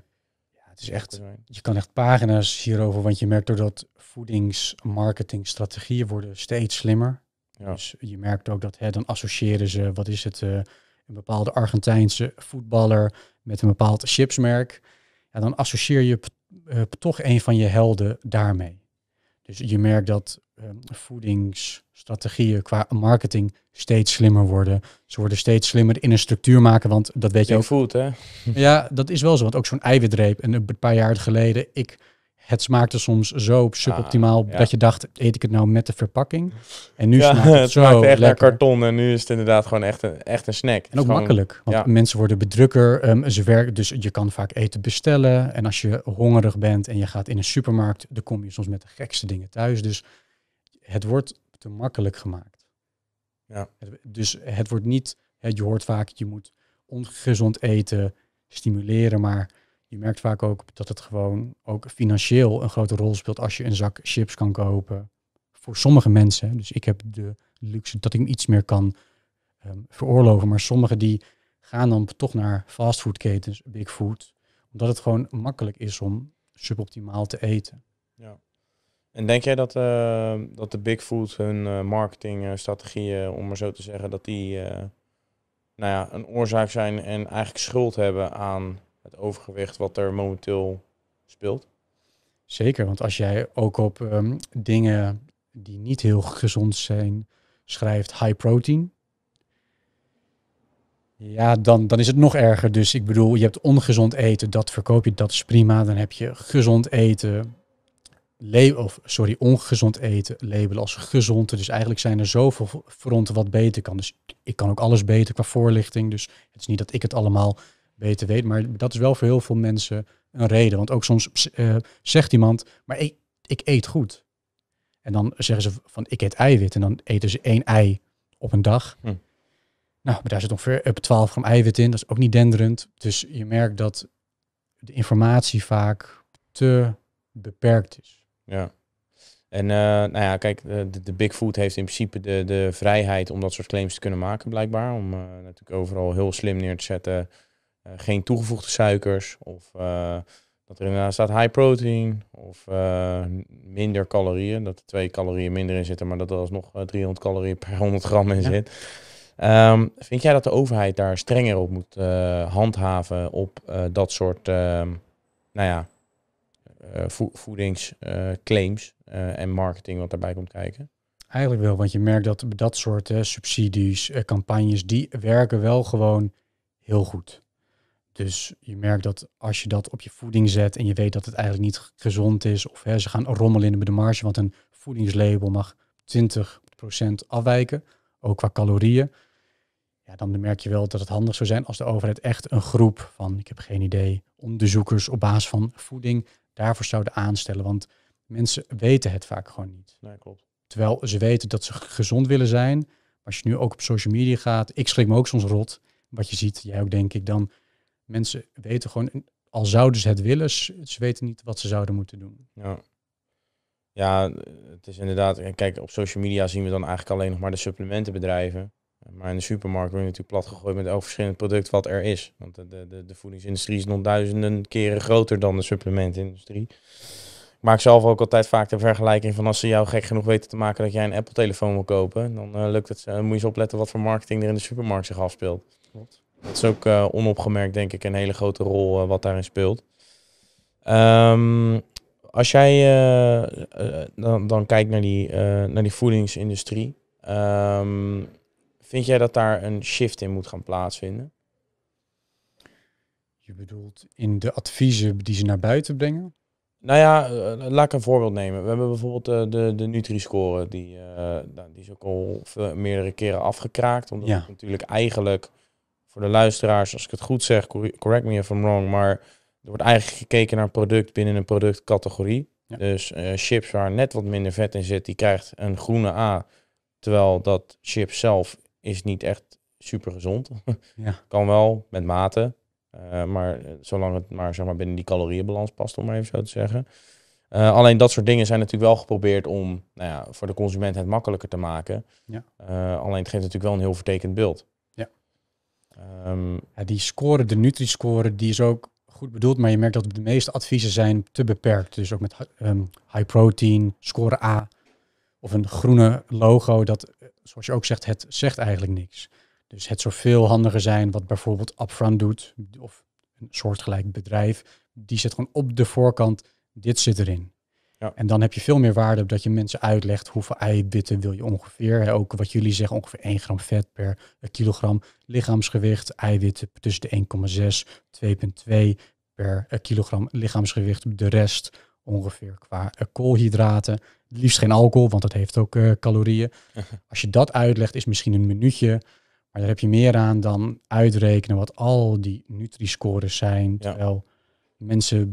het is echt, je kan echt pagina's hierover, want je merkt doordat voedingsmarketingstrategieën worden steeds slimmer. Ja. Dus je merkt ook dat hè, dan associëren ze, wat is het, een bepaalde Argentijnse voetballer met een bepaald chipsmerk, ja, dan associeer je eh, toch een van je helden daarmee. Dus je merkt dat ehm, voedingsstrategieën qua marketing steeds slimmer worden. Ze worden steeds slimmer in een structuur maken, want dat weet je, je ook. voelt, hè? Ja, dat is wel zo. Want ook zo'n eiwitreep. En een paar jaar geleden, ik het smaakte soms zo suboptimaal ah, dat je dacht, eet ik het nou met de verpakking? En nu smaakt het, het zo echt lekker. naar karton en nu is het inderdaad gewoon echt een, echt een snack. En ook makkelijk, want mensen worden bedrukker, ehm, ze werken, dus je kan vaak eten bestellen. En als je hongerig bent en je gaat in een supermarkt, dan kom je soms met de gekste dingen thuis. Dus het wordt te makkelijk gemaakt. Ja. Dus het wordt niet, je hoort vaak, je moet ongezond eten stimuleren, maar je merkt vaak ook dat het gewoon ook financieel een grote rol speelt als je een zak chips kan kopen. Voor sommige mensen, dus ik heb de luxe dat ik iets meer kan ehm, veroorloven, maar sommigen die gaan dan toch naar fastfoodketens, big food, omdat het gewoon makkelijk is om suboptimaal te eten. Ja. En denk jij dat, ehm, dat de big food hun eh, marketingstrategieën, eh, om maar zo te zeggen, dat die eh, nou ja, een oorzaak zijn en eigenlijk schuld hebben aan het overgewicht wat er momenteel speelt? Zeker, want als jij ook op ehm, dingen die niet heel gezond zijn schrijft high protein, ja, dan, dan is het nog erger. Dus ik bedoel, je hebt ongezond eten, dat verkoop je, dat is prima. Dan heb je gezond eten, of sorry, ongezond eten labelen als gezond. Dus eigenlijk zijn er zoveel fronten wat beter kan. Dus ik kan ook alles beter qua voorlichting. Dus het is niet dat ik het allemaal beter weet. Maar dat is wel voor heel veel mensen een reden. Want ook soms eh, zegt iemand, maar ik, ik eet goed. En dan zeggen ze van ik eet eiwit. En dan eten ze één ei op een dag. Hm. Nou, maar daar zit ongeveer 12 eh, gram eiwit in. Dat is ook niet denderend. Dus je merkt dat de informatie vaak te beperkt is. Ja. En eh, nou ja, kijk, de, de Big Food heeft in principe de, de vrijheid om dat soort claims te kunnen maken, blijkbaar. Om natuurlijk overal heel slim neer te zetten eh, geen toegevoegde suikers. Of eh, dat er inderdaad staat high protein. Of eh, minder calorieën. Dat er twee calorieën minder in zitten, maar dat er alsnog 300 calorieën per 100 gram in zit. Ehm, vind jij dat de overheid daar strenger op moet handhaven op dat soort uh, nou ja, voedingsclaims en marketing wat daarbij komt kijken? Eigenlijk wel, want je merkt dat dat soort hè, subsidies, campagnes, die werken wel gewoon heel goed. Dus je merkt dat als je dat op je voeding zet en je weet dat het eigenlijk niet gezond is, of hè, ze gaan rommelen in de marge, want een voedingslabel mag 20% afwijken, ook qua calorieën. Ja, dan merk je wel dat het handig zou zijn als de overheid echt een groep van, ik heb geen idee, onderzoekers op basis van voeding daarvoor zouden aanstellen. Want mensen weten het vaak gewoon niet. Nee, klopt. Terwijl ze weten dat ze gezond willen zijn. Als je nu ook op social media gaat, ik schrik me ook soms rot. Wat je ziet, jij ook denk ik, dan mensen weten gewoon, al zouden ze het willen, ze weten niet wat ze zouden moeten doen. Ja. Ja, het is inderdaad. En kijk, op social media zien we dan eigenlijk alleen nog maar de supplementenbedrijven. Maar in de supermarkt word je natuurlijk plat gegooid met elk verschillend product wat er is. Want de, de, de voedingsindustrie is nog duizenden keren groter dan de supplementindustrie. Ik maak zelf ook altijd vaak de vergelijking van als ze jou gek genoeg weten te maken dat jij een Apple-telefoon wil kopen, dan eh, lukt het, Dan moet je eens opletten wat voor marketing er in de supermarkt zich afspeelt. Klopt. Dat is ook eh, onopgemerkt, denk ik, een hele grote rol eh, wat daarin speelt. Um, als jij eh, dan, dan, kijkt naar die, naar die voedingsindustrie, ehm, vind jij dat daar een shift in moet gaan plaatsvinden? Je bedoelt in de adviezen die ze naar buiten brengen? Nou ja, laat ik een voorbeeld nemen. We hebben bijvoorbeeld de, de Nutri-score, die, nou, die is ook al meerdere keren afgekraakt. Omdat natuurlijk eigenlijk voor de luisteraars, als ik het goed zeg, correct me if I'm wrong, maar er wordt eigenlijk gekeken naar product binnen een productcategorie. Dus eh, chips waar net wat minder vet in zit, die krijgt een groene A. Terwijl dat chip zelf is niet echt super gezond. ja. Kan wel, met mate. Eh, maar eh, zolang het maar, zeg maar binnen die calorieënbalans past, om maar even zo te zeggen. alleen dat soort dingen zijn natuurlijk wel geprobeerd om nou ja, voor de consument het makkelijker te maken. Ja. alleen het geeft natuurlijk wel een heel vertekend beeld. Ehm, ja, die score, de Nutri-score, die is ook goed bedoeld, maar je merkt dat de meeste adviezen zijn te beperkt. Dus ook met ehm, high protein, score A of een groene logo, dat eh, zoals je ook zegt, het zegt eigenlijk niks. Dus het zou veel handiger zijn wat bijvoorbeeld Upfront doet, of een soortgelijk bedrijf, die zet gewoon op de voorkant, dit zit erin. En dan heb je veel meer waarde op dat je mensen uitlegt hoeveel eiwitten wil je ongeveer. ook wat jullie zeggen, ongeveer 1 gram vet per kilogram lichaamsgewicht. Eiwitten tussen de 1,6, 2,2 per eh, kilogram lichaamsgewicht. De rest ongeveer qua eh, koolhydraten. Liefst geen alcohol, want dat heeft ook eh, calorieën. Als je dat uitlegt, is misschien een minuutje. Maar daar heb je meer aan dan uitrekenen wat al die Nutri-scores zijn. Ja mensen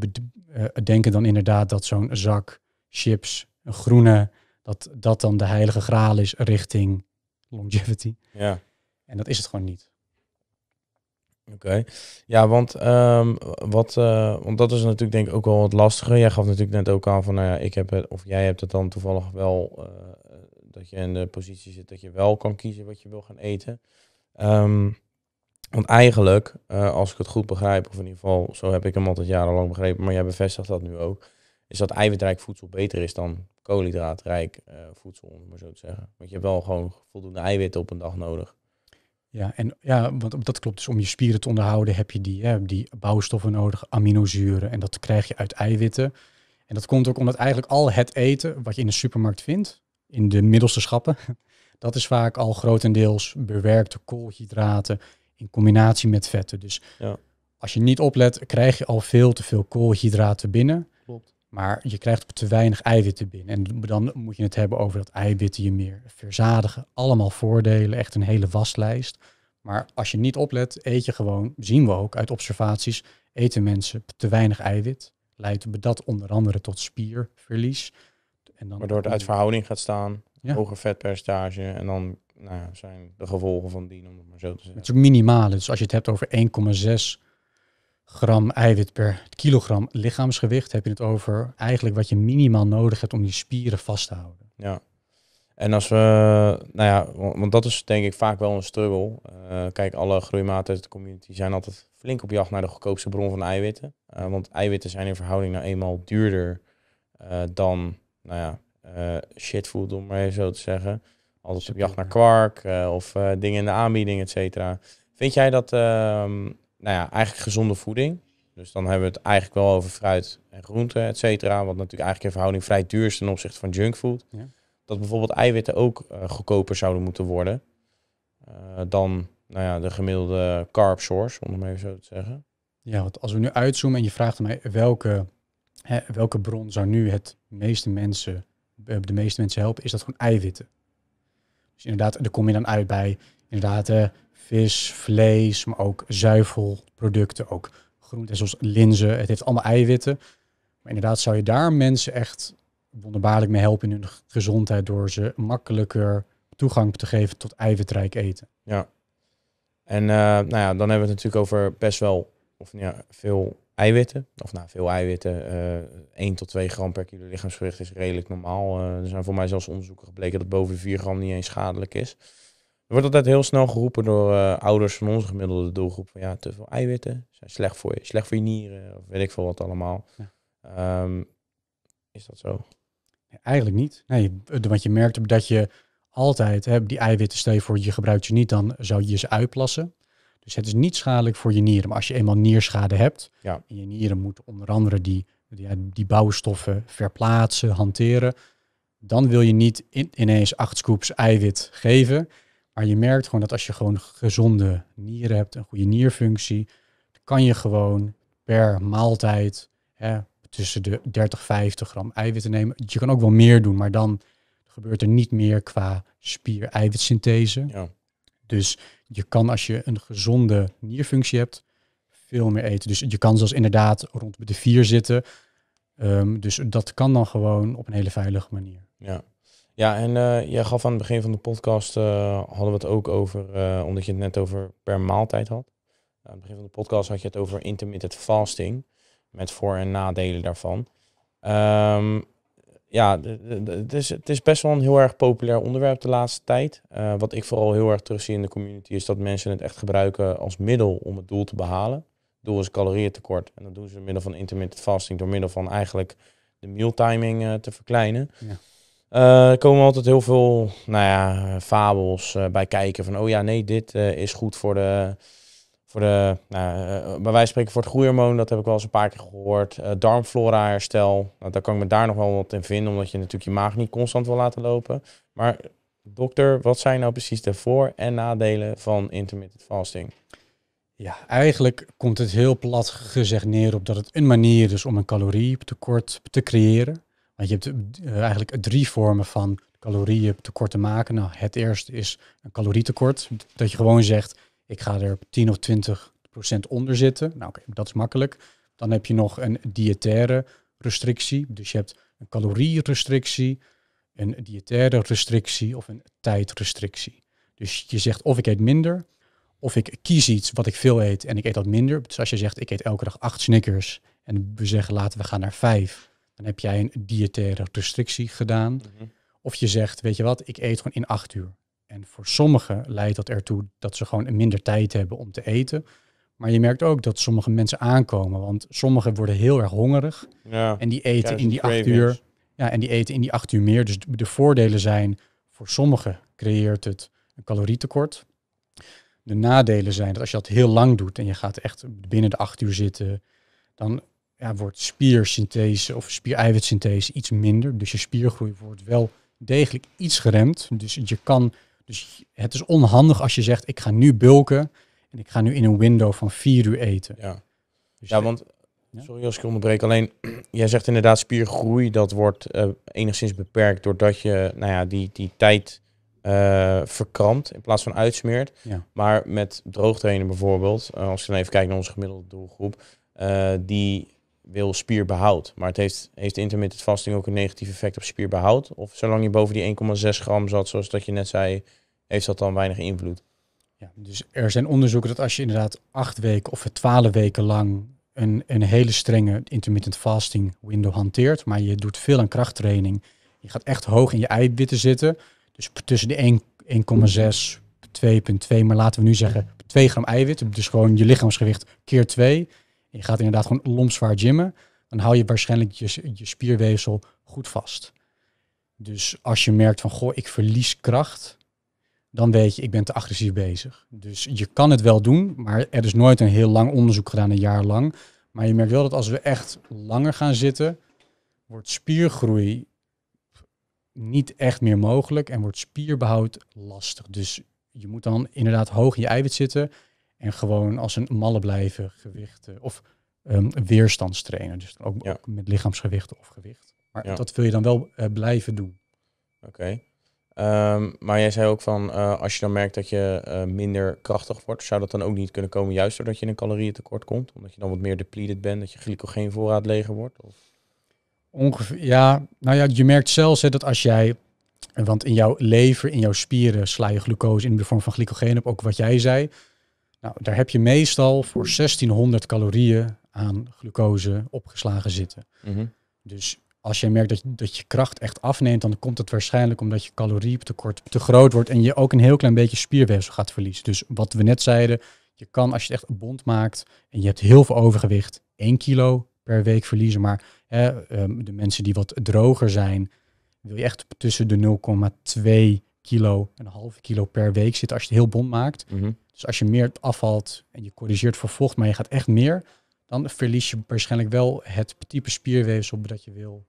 uh, denken dan inderdaad dat zo'n zak chips, een groene, dat dat dan de heilige graal is richting longevity. Ja. En dat is het gewoon niet. Oké. Ja, want, ehm, wat, eh, want dat is natuurlijk denk ik ook wel wat lastiger. Jij gaf natuurlijk net ook aan van, nou ja, ik heb het, of jij hebt het dan toevallig wel, eh, dat je in de positie zit dat je wel kan kiezen wat je wil gaan eten. Ehm, want eigenlijk, eh, als ik het goed begrijp, of in ieder geval zo heb ik hem altijd jarenlang begrepen, maar jij bevestigt dat nu ook, is dat eiwitrijk voedsel beter is dan koolhydraatrijk eh, voedsel, om maar zo te zeggen. Want je hebt wel gewoon voldoende eiwitten op een dag nodig. Ja, en ja, want dat klopt. Dus om je spieren te onderhouden heb je die, hè, die bouwstoffen nodig, aminozuren. En dat krijg je uit eiwitten. En dat komt ook omdat eigenlijk al het eten wat je in de supermarkt vindt, in de middelste schappen, dat is vaak al grotendeels bewerkte koolhydraten in combinatie met vetten. Dus ja. als je niet oplet, krijg je al veel te veel koolhydraten binnen. Klopt. Maar je krijgt te weinig eiwitten binnen. En dan moet je het hebben over dat eiwitten je meer verzadigen. Allemaal voordelen, echt een hele waslijst. Maar als je niet oplet, eet je gewoon, zien we ook uit observaties, eten mensen te weinig eiwit. Leidt dat onder andere tot spierverlies. En dan Waardoor het uit verhouding gaat staan, Hoge vetpercentage. En dan nou, zijn de gevolgen van dien, om het maar zo te zeggen. Het is ook minimaal. Dus als je het hebt over 1,6 gram eiwit per kilogram lichaamsgewicht, heb je het over eigenlijk wat je minimaal nodig hebt om die spieren vast te houden. Ja. En als we, nou ja, want dat is denk ik vaak wel een struggle. Eh, kijk, alle groeimaten uit de community zijn altijd flink op jacht naar de goedkoopste bron van eiwitten. Eh, want eiwitten zijn in verhouding nou eenmaal duurder eh, dan, nou ja, shitfood om maar even zo te zeggen. Altijd op jacht naar kwark eh, of eh, dingen in de aanbieding, et cetera. Vind jij dat, ehm, nou ja, eigenlijk gezonde voeding... Dus dan hebben we het eigenlijk wel over fruit en groente et cetera. Wat natuurlijk eigenlijk in verhouding vrij duur is ten opzichte van junkfood. Ja. Dat bijvoorbeeld eiwitten ook eh, goedkoper zouden moeten worden dan nou ja, de gemiddelde carb source, om het maar even zo te zeggen. Ja, want als we nu uitzoomen en je vraagt mij welke, hè, welke bron zou nu het meeste mensen, de meeste mensen helpen, is dat gewoon eiwitten. Dus inderdaad, daar kom je dan uit bij inderdaad eh, vis, vlees, maar ook zuivelproducten, ook groenten zoals linzen. Het heeft allemaal eiwitten. Maar inderdaad zou je daar mensen echt wonderbaarlijk mee helpen in hun gezondheid door ze makkelijker toegang te geven tot eiwitrijk eten. Ja. En eh, nou ja, dan hebben we het natuurlijk over best wel of ja, veel eiwitten, of nou veel eiwitten, uh, eh, 1 tot 2 gram per kilo lichaamsgewicht is redelijk normaal. Eh, er zijn voor mij zelfs onderzoeken gebleken dat boven 4 gram niet eens schadelijk is. Er wordt altijd heel snel geroepen door eh, ouders van onze gemiddelde doelgroep van ja, te veel eiwitten zijn slecht voor je, slecht voor je nieren, of weet ik veel wat allemaal. Ja. Ehm, is dat zo? eigenlijk niet. Nee, want je merkt dat je altijd hè, die eiwitten, stel voor je gebruikt je niet, dan zou je ze uitplassen. Dus het is niet schadelijk voor je nieren. Maar als je eenmaal nierschade hebt, ja. en je nieren moeten onder andere die, die, bouwstoffen verplaatsen, hanteren, dan wil je niet in, ineens acht scoops eiwit geven. Maar je merkt gewoon dat als je gewoon gezonde nieren hebt, een goede nierfunctie, kan je gewoon per maaltijd hè, tussen de 30, 50 gram eiwitten nemen. Je kan ook wel meer doen, maar dan gebeurt er niet meer qua spier-eiwitsynthese. Ja. Dus je kan als je een gezonde nierfunctie hebt, veel meer eten. Dus je kan zelfs inderdaad rond de vier zitten. Ehm, dus dat kan dan gewoon op een hele veilige manier. Ja, ja en uh, jij gaf aan het begin van de podcast, eh, hadden we het ook over, eh, omdat je het net over per maaltijd had. Aan het begin van de podcast had je het over intermittent fasting, met voor- en nadelen daarvan. Um, ja, het is, het is best wel een heel erg populair onderwerp de laatste tijd. Eh, wat ik vooral heel erg terugzie in de community is dat mensen het echt gebruiken als middel om het doel te behalen. Het doel is calorieëntekort. En dat doen ze door middel van intermittent fasting, door middel van eigenlijk de mealtiming uh, eh, te verkleinen. Ja. Eh, er komen altijd heel veel nou ja, fabels bij kijken van, oh ja, nee, dit is goed voor de voor de, nou, eh, bij wijze spreken voor het groeihormoon, dat heb ik wel eens een paar keer gehoord. Uh, eh, darmflora herstel, nou, daar kan ik me daar nog wel wat in vinden, omdat je natuurlijk je maag niet constant wil laten lopen. Maar dokter, wat zijn nou precies de voor- en nadelen van intermittent fasting? Ja, eigenlijk komt het heel plat gezegd neer op dat het een manier is om een calorietekort te creëren. Want je hebt eh, eigenlijk drie vormen van calorieën tekort te maken. Nou, het eerste is een calorietekort. Dat je gewoon zegt, ik ga er 10 of 20 procent onder zitten. Nou oké, dat is makkelijk. Dan heb je nog een diëtaire restrictie. Dus je hebt een calorierestrictie, een diëtaire restrictie of een tijdrestrictie. Dus je zegt of ik eet minder, of ik kies iets wat ik veel eet en ik eet dat minder. Dus als je zegt ik eet elke dag acht Snickers en we zeggen laten we gaan naar vijf, dan heb jij een diëtaire restrictie gedaan. Mhm. Of je zegt, weet je wat, ik eet gewoon in acht uur. En voor sommigen leidt dat ertoe dat ze gewoon minder tijd hebben om te eten. Maar je merkt ook dat sommige mensen aankomen, want sommigen worden heel erg hongerig. Ja, en die eten dus in die acht uur. Ja, en die eten in die acht uur meer. Dus de voordelen zijn, voor sommigen creëert het een calorietekort. De nadelen zijn dat als je dat heel lang doet en je gaat echt binnen de acht uur zitten, dan ja, wordt spiersynthese of spiereiwitsynthese iets minder. Dus je spiergroei wordt wel degelijk iets geremd. Dus je kan dus het is onhandig als je zegt, ik ga nu bulken en ik ga nu in een window van vier uur eten. Ja, dus ja want, sorry als ik onderbreek, alleen jij zegt inderdaad spiergroei, dat wordt eh, enigszins beperkt doordat je nou ja, die, die tijd uh, verkrampt in plaats van uitsmeert. Maar met droogtrainen bijvoorbeeld, eh, als je dan even kijkt naar onze gemiddelde doelgroep, die wil spierbehoud. Maar het heeft, heeft intermittent fasting ook een negatief effect op spierbehoud. Of zolang je boven die 1,6 gram zat, zoals dat je net zei, heeft dat dan weinig invloed. Ja, dus er zijn onderzoeken dat als je inderdaad acht weken of twaalf weken lang een, een hele strenge intermittent fasting window hanteert, maar je doet veel aan krachttraining, je gaat echt hoog in je eiwitten zitten, dus tussen de 1,6, 2,2, maar laten we nu zeggen 2 gram eiwit, dus gewoon je lichaamsgewicht keer 2, je gaat inderdaad gewoon lomzwaar gymmen, dan hou je waarschijnlijk je, je spierweefsel goed vast. Dus als je merkt van, goh, ik verlies kracht, dan weet je, ik ben te agressief bezig. Dus je kan het wel doen, maar er is nooit een heel lang onderzoek gedaan, een jaar lang. Maar je merkt wel dat als we echt langer gaan zitten, wordt spiergroei niet echt meer mogelijk en wordt spierbehoud lastig. Dus je moet dan inderdaad hoog in je eiwit zitten en gewoon als een malle blijven gewichten of um, weerstandstrainen. Dus ook, met lichaamsgewichten of gewicht. Maar dat wil je dan wel eh, blijven doen. Oké. Ehm, maar jij zei ook van eh, als je dan merkt dat je eh, minder krachtig wordt, zou dat dan ook niet kunnen komen juist doordat je in een calorieën tekort komt? Omdat je dan wat meer depleted bent, dat je glycogeenvoorraad leger wordt? Of? Ongeveer, ja. Nou ja, je merkt zelfs dat als jij, want in jouw lever, in jouw spieren sla je glucose in de vorm van glycogeen op, ook wat jij zei. Nou, daar heb je meestal voor 1600 calorieën aan glucose opgeslagen zitten. Mhm. Dus als je merkt dat, je, dat je kracht echt afneemt, dan komt het waarschijnlijk omdat je calorietekort te groot wordt en je ook een heel klein beetje spierweefsel gaat verliezen. Dus wat we net zeiden, je kan als je het echt bond maakt en je hebt heel veel overgewicht, 1 kilo per week verliezen. Maar hè, ehm, de mensen die wat droger zijn, wil je echt tussen de 0,2 kilo en een halve kilo per week zitten als je het heel bond maakt. Mhm. Dus als je meer afvalt en je corrigeert voor vocht, maar je gaat echt meer, dan verlies je waarschijnlijk wel het type spierweefsel dat je wil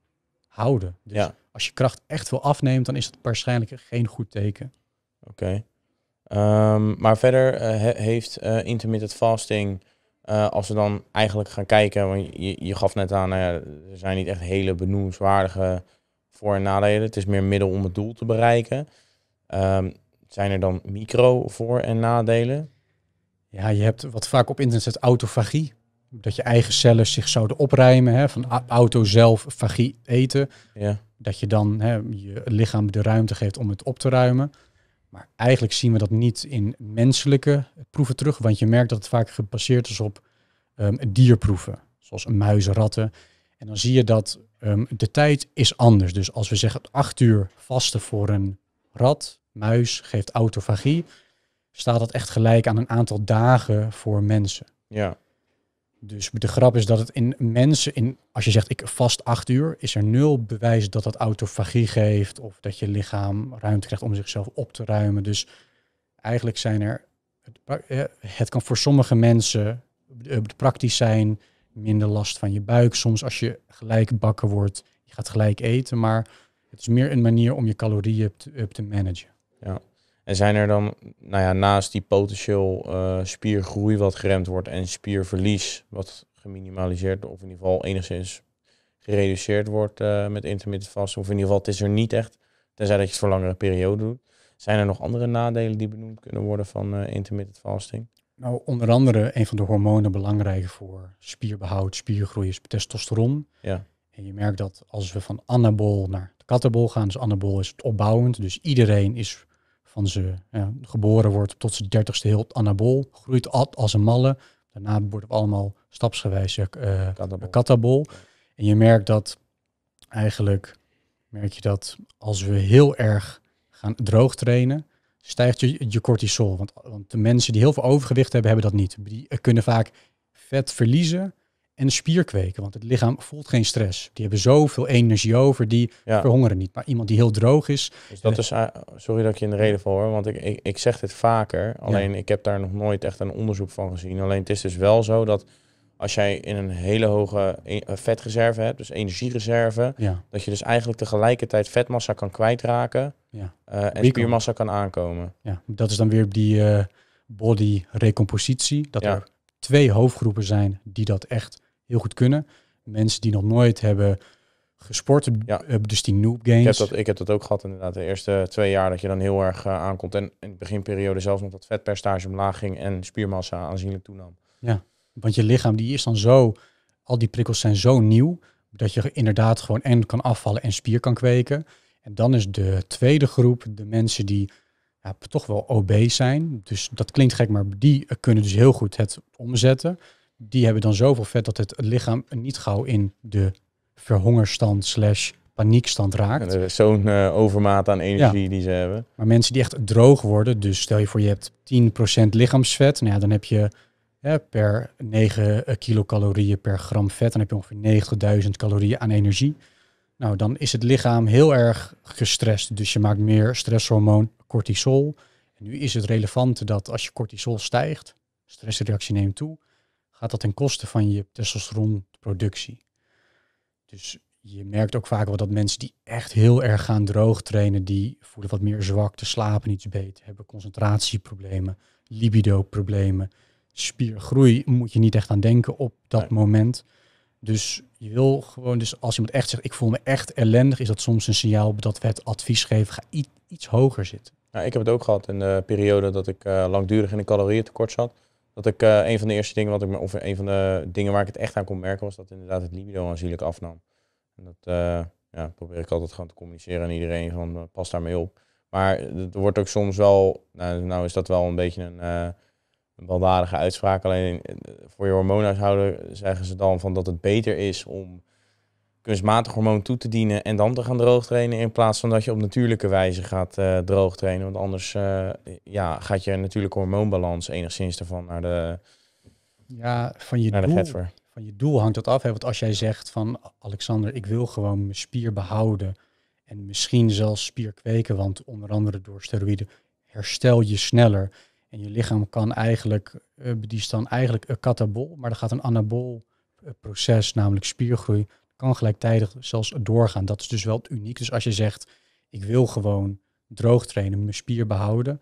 houden. Dus als je kracht echt veel afneemt, dan is dat waarschijnlijk geen goed teken. Oké. Ehm, maar verder eh, heeft eh, intermittent fasting, eh, als we dan eigenlijk gaan kijken, want je, je gaf net aan, er zijn niet echt hele benoemswaardige voor- en nadelen. Het is meer middel om het doel te bereiken. Ehm, zijn er dan micro voor- en nadelen? Ja, je hebt wat vaak op internet autofagie dat je eigen cellen zich zouden opruimen hè, van auto zelf fagie eten. Ja. Dat je dan hè, je lichaam de ruimte geeft om het op te ruimen. Maar eigenlijk zien we dat niet in menselijke proeven terug, want je merkt dat het vaak gebaseerd is op ehm, dierproeven, zoals muizen, ratten. En dan zie je dat ehm, de tijd is anders. Dus als we zeggen acht uur vasten voor een rat, muis, geeft autofagie, staat dat echt gelijk aan een aantal dagen voor mensen. Ja. Dus de grap is dat het in mensen, in, als je zegt ik vast acht uur, is er nul bewijs dat dat autofagie geeft of dat je lichaam ruimte krijgt om zichzelf op te ruimen. Dus eigenlijk zijn er, het kan voor sommige mensen eh, praktisch zijn, minder last van je buik. Soms als je gelijk bakken wordt, je gaat gelijk eten, maar het is meer een manier om je calorieën te, te managen. Ja. En zijn er dan, nou ja, naast die potentieel eh, spiergroei wat geremd wordt en spierverlies wat geminimaliseerd of in ieder geval enigszins gereduceerd wordt eh, met intermittent vasten, of in ieder geval het is er niet echt, tenzij dat je het voor langere periode doet. Zijn er nog andere nadelen die benoemd kunnen worden van uh, intermittent fasting? Nou, onder andere een van de hormonen belangrijk voor spierbehoud, spiergroei is testosteron. Ja. En je merkt dat als we van anabol naar kattenbol gaan, dus anabol is het opbouwend, dus iedereen is van ze ja, geboren wordt tot zijn dertigste heel anabool, groeit als een malle. Daarna wordt het allemaal stapsgewijs uh, eh, katabol. En je merkt dat eigenlijk, merk je dat als we heel erg gaan droog trainen, stijgt je, je cortisol. Want, want de mensen die heel veel overgewicht hebben, hebben dat niet. Die kunnen vaak vet verliezen, en spier kweken. Want het lichaam voelt geen stress. Die hebben zoveel energie over, die verhongeren niet. Maar iemand die heel droog is... Dus dat eh, is, eh, sorry dat ik je in de reden val hoor, want ik, ik, ik zeg dit vaker. Alleen ik heb daar nog nooit echt een onderzoek van gezien. Alleen het is dus wel zo dat als jij in een hele hoge eh, vetreserve hebt, dus energiereserve, dat je dus eigenlijk tegelijkertijd vetmassa kan kwijtraken ja. en spiermassa kan aankomen. Ja, dat is dan weer die body recompositie, dat er twee hoofdgroepen zijn die dat echt heel goed kunnen. Mensen die nog nooit hebben gesport, eh, ja. dus die noob games. Ik heb, dat, ik heb dat ook gehad inderdaad. De eerste twee jaar dat je dan heel erg eh, aankomt. En in de beginperiode zelfs nog dat vetpercentage omlaag ging en spiermassa aanzienlijk toenam. Ja, want je lichaam die is dan zo, al die prikkels zijn zo nieuw, dat je inderdaad gewoon en kan afvallen en spier kan kweken. En dan is de tweede groep de mensen die ja, toch wel obese zijn. Dus dat klinkt gek, maar die kunnen dus heel goed het omzetten die hebben dan zoveel vet dat het lichaam niet gauw in de verhongerstand slash paniekstand raakt. Zo'n eh, overmaat aan energie die ze hebben. Maar mensen die echt droog worden, dus stel je voor je hebt 10% lichaamsvet, nou ja, dan heb je hè, per 9 eh, kilocalorieën per gram vet, dan heb je ongeveer 90.000 calorieën aan energie. Nou, dan is het lichaam heel erg gestrest, dus je maakt meer stresshormoon, cortisol. En nu is het relevant dat als je cortisol stijgt, stressreactie neemt toe, gaat dat ten koste van je testosteronproductie. Dus je merkt ook vaak wel dat mensen die echt heel erg gaan droog trainen, die voelen wat meer zwakte, slapen iets beter, hebben concentratieproblemen, libido-problemen. Spiergroei moet je niet echt aan denken op dat moment. Dus je wil gewoon, dus als iemand echt zegt, ik voel me echt ellendig, is dat soms een signaal dat we het advies geven, ga iets, hoger zitten. Nou, ik heb het ook gehad in de periode dat ik eh, langdurig in een calorieën tekort zat. Dat ik eh, een van de eerste dingen wat ik me, of een van de dingen waar ik het echt aan kon merken, was dat inderdaad het libido aanzienlijk afnam. En dat eh, ja, probeer ik altijd gewoon te communiceren aan iedereen van eh, pas daarmee op. Maar het wordt ook soms wel, nou, nou is dat wel een beetje een, baldadige uitspraak. Alleen voor je hormoonhuishouder zeggen ze dan van dat het beter is om kunstmatig hormoon toe te dienen en dan te gaan droogtrainen. In plaats van dat je op natuurlijke wijze gaat droog eh, droogtrainen. Want anders eh, ja, gaat je natuurlijke hormoonbalans enigszins ervan naar de. Ja, van je, doel, van je doel hangt dat af. Hè? Want als jij zegt van Alexander, ik wil gewoon mijn spier behouden. En misschien zelfs spier kweken. Want onder andere door steroïden herstel je sneller. En je lichaam kan eigenlijk, eh, die is dan eigenlijk een katabol. Maar er gaat een anabol proces, namelijk spiergroei kan gelijktijdig zelfs doorgaan. Dat is dus wel het uniek. Dus als je zegt, ik wil gewoon droog trainen, mijn spier behouden,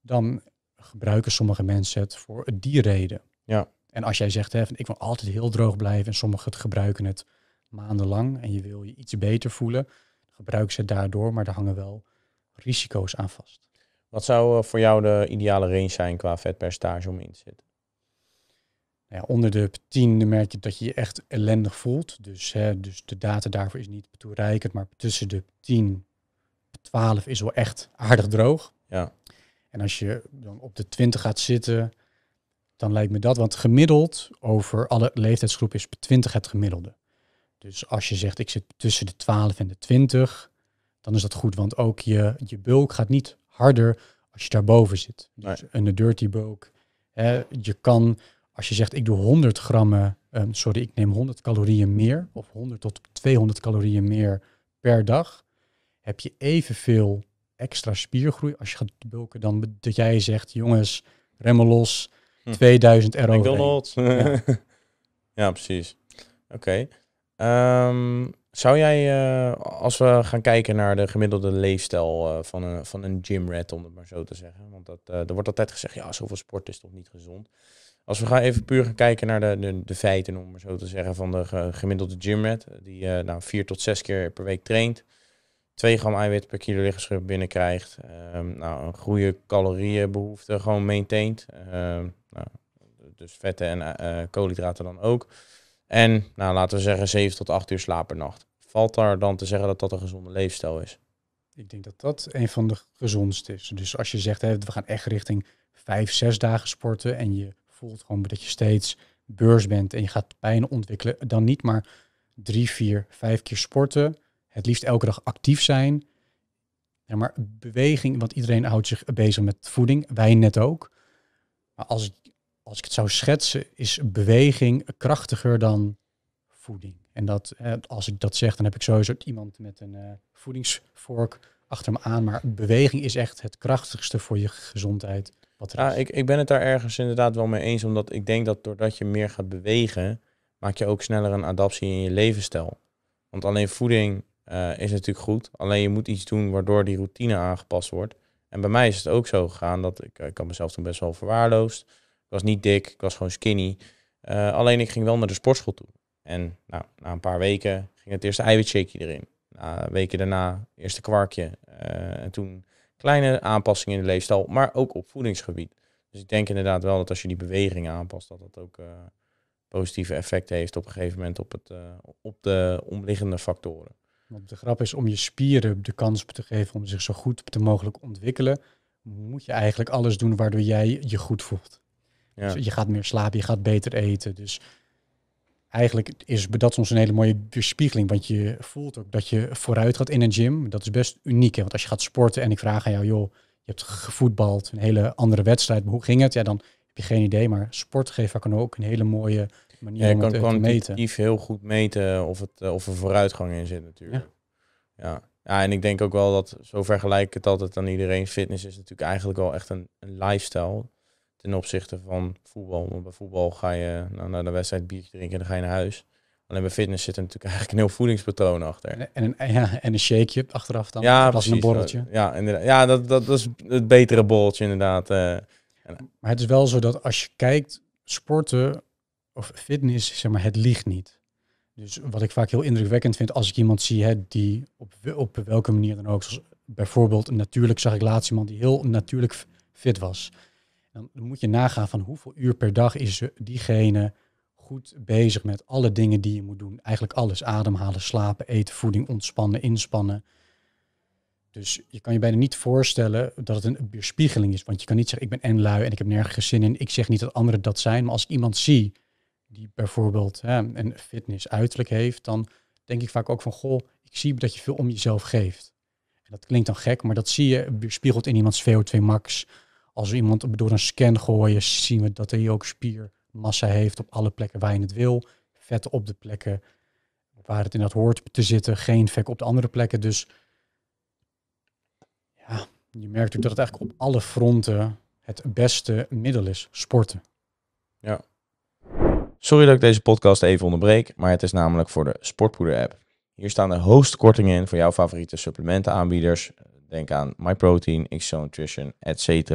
dan gebruiken sommige mensen het voor die reden. Ja. En als jij zegt, hè, ik wil altijd heel droog blijven en sommigen gebruiken het maandenlang en je wil je iets beter voelen, gebruiken ze daardoor, maar daar hangen wel risico's aan vast. Wat zou eh, voor jou de ideale range zijn qua vetpercentage om in te zitten? Nou ja, onder de tiende merk je dat je je echt ellendig voelt. Dus, hè, dus de data daarvoor is niet toereikend, maar tussen de 10 en 12 is wel echt aardig droog. Ja. En als je dan op de 20 gaat zitten, dan lijkt me dat. Want gemiddeld over alle leeftijdsgroepen is 20 het gemiddelde. Dus als je zegt ik zit tussen de 12 en de 20, dan is dat goed. Want ook je, je bulk gaat niet harder als je daarboven zit. Dus een dirty bulk. Hè, je kan als je zegt, ik doe 100 grammen, ehm, sorry, ik neem 100 calorieën meer, of 100 tot 200 calorieën meer per dag, heb je evenveel extra spiergroei als je gaat bulken dan dat jij zegt, jongens, remmen los, hm. 2000 euro. McDonald's. Ja. ja. precies. Oké. Ehm, zou jij, eh, als we gaan kijken naar de gemiddelde leefstijl eh, van, een, van een gymrat, om het maar zo te zeggen, want dat, eh, er wordt altijd gezegd, ja, zoveel sport is toch niet gezond. Als we gaan even puur gaan kijken naar de, de, de feiten, om maar zo te zeggen, van de gemiddelde gymrat, die uh, nou, vier tot zes keer per week traint, 2 gram eiwit per kilo lichaamsgewicht binnenkrijgt, ehm, nou, een goede calorieënbehoefte gewoon maintaint, ehm, nou, dus vetten en eh, eh, koolhydraten dan ook. En nou, laten we zeggen 7 tot 8 uur slaap per nacht. Valt daar dan te zeggen dat dat een gezonde leefstijl is? Ik denk dat dat een van de gezondste is. Dus als je zegt, we gaan echt richting vijf, zes dagen sporten en je voelt gewoon dat je steeds beurs bent en je gaat pijn ontwikkelen. Dan niet maar drie, vier, vijf keer sporten. Het liefst elke dag actief zijn. maar beweging, want iedereen houdt zich bezig met voeding. Wij net ook. Maar als ik, als ik het zou schetsen, is beweging krachtiger dan voeding. En dat, als ik dat zeg, dan heb ik sowieso iemand met een eh, voedingsvork achter me aan. Maar beweging is echt het krachtigste voor je gezondheid ja, ah, ik, ik ben het daar ergens inderdaad wel mee eens, omdat ik denk dat doordat je meer gaat bewegen, maak je ook sneller een adaptie in je levensstijl. Want alleen voeding eh, is natuurlijk goed, alleen je moet iets doen waardoor die routine aangepast wordt. En bij mij is het ook zo gegaan dat ik, eh, ik had mezelf toen best wel verwaarloosd. Ik was niet dik, ik was gewoon skinny. Eh, alleen ik ging wel naar de sportschool toe. En nou, na een paar weken ging het eerste eiwitshakeje erin. Na weken daarna eerste kwarkje. en toen kleine aanpassingen in de leefstijl, maar ook op voedingsgebied. Dus ik denk inderdaad wel dat als je die bewegingen aanpast, dat dat ook eh, positieve effecten heeft op een gegeven moment op, het, eh, op de omliggende factoren. Want de grap is om je spieren de kans te geven om zich zo goed te mogelijk ontwikkelen, moet je eigenlijk alles doen waardoor jij je goed voelt. Ja. Dus je gaat meer slapen, je gaat beter eten. Dus eigenlijk is dat soms een hele mooie weerspiegeling. Want je voelt ook dat je vooruit gaat in een gym. Dat is best uniek. Hè? Want als je gaat sporten en ik vraag aan jou, joh, je hebt gevoetbald, een hele andere wedstrijd. hoe ging het? Ja, dan heb je geen idee. Maar sport geeft ook een hele mooie manier om kan, het kan eh, te meten. Je kan heel goed meten of, het, eh, of er vooruitgang in zit natuurlijk. Ja. ja. en ik denk ook wel dat, zo vergelijk het altijd aan iedereen, fitness is natuurlijk eigenlijk wel echt een, een lifestyle in opzichte van voetbal. Want bij voetbal ga je nou, naar de wedstrijd biertje drinken en dan ga je naar huis. Alleen bij fitness zit er natuurlijk eigenlijk een heel voedingspatroon achter. En een, ja, en een shakeje achteraf dan, ja, een borreltje. Ja, inderdaad. ja dat, dat, is het betere borreltje inderdaad. Eh. Maar het is wel zo dat als je kijkt, sporten of fitness, zeg maar, het liegt niet. Dus wat ik vaak heel indrukwekkend vind als ik iemand zie hè, die op, op welke manier dan ook, zoals bijvoorbeeld natuurlijk zag ik laatst iemand die heel natuurlijk fit was dan moet je nagaan van hoeveel uur per dag is diegene goed bezig met alle dingen die je moet doen. Eigenlijk alles, ademhalen, slapen, eten, voeding, ontspannen, inspannen. Dus je kan je bijna niet voorstellen dat het een weerspiegeling is. Want je kan niet zeggen, ik ben en lui en ik heb nergens zin in. Ik zeg niet dat anderen dat zijn, maar als ik iemand zie die bijvoorbeeld hè, een fitness uiterlijk heeft, dan denk ik vaak ook van, goh, ik zie dat je veel om jezelf geeft. En dat klinkt dan gek, maar dat zie je weerspiegeld in iemands VO2 max, als we iemand door een scan gooien, zien we dat hij ook spiermassa heeft op alle plekken waar je het wil. Vet op de plekken waar het in dat hoort te zitten, geen vet op de andere plekken. Dus ja, je merkt ook dat het eigenlijk op alle fronten het beste middel is, sporten. Ja. Sorry dat ik deze podcast even onderbreek, maar het is namelijk voor de Sportpoeder app. Hier staan de hoogste kortingen in voor jouw favoriete supplementenaanbieders, Denk aan MyProtein, XO Nutrition, etc.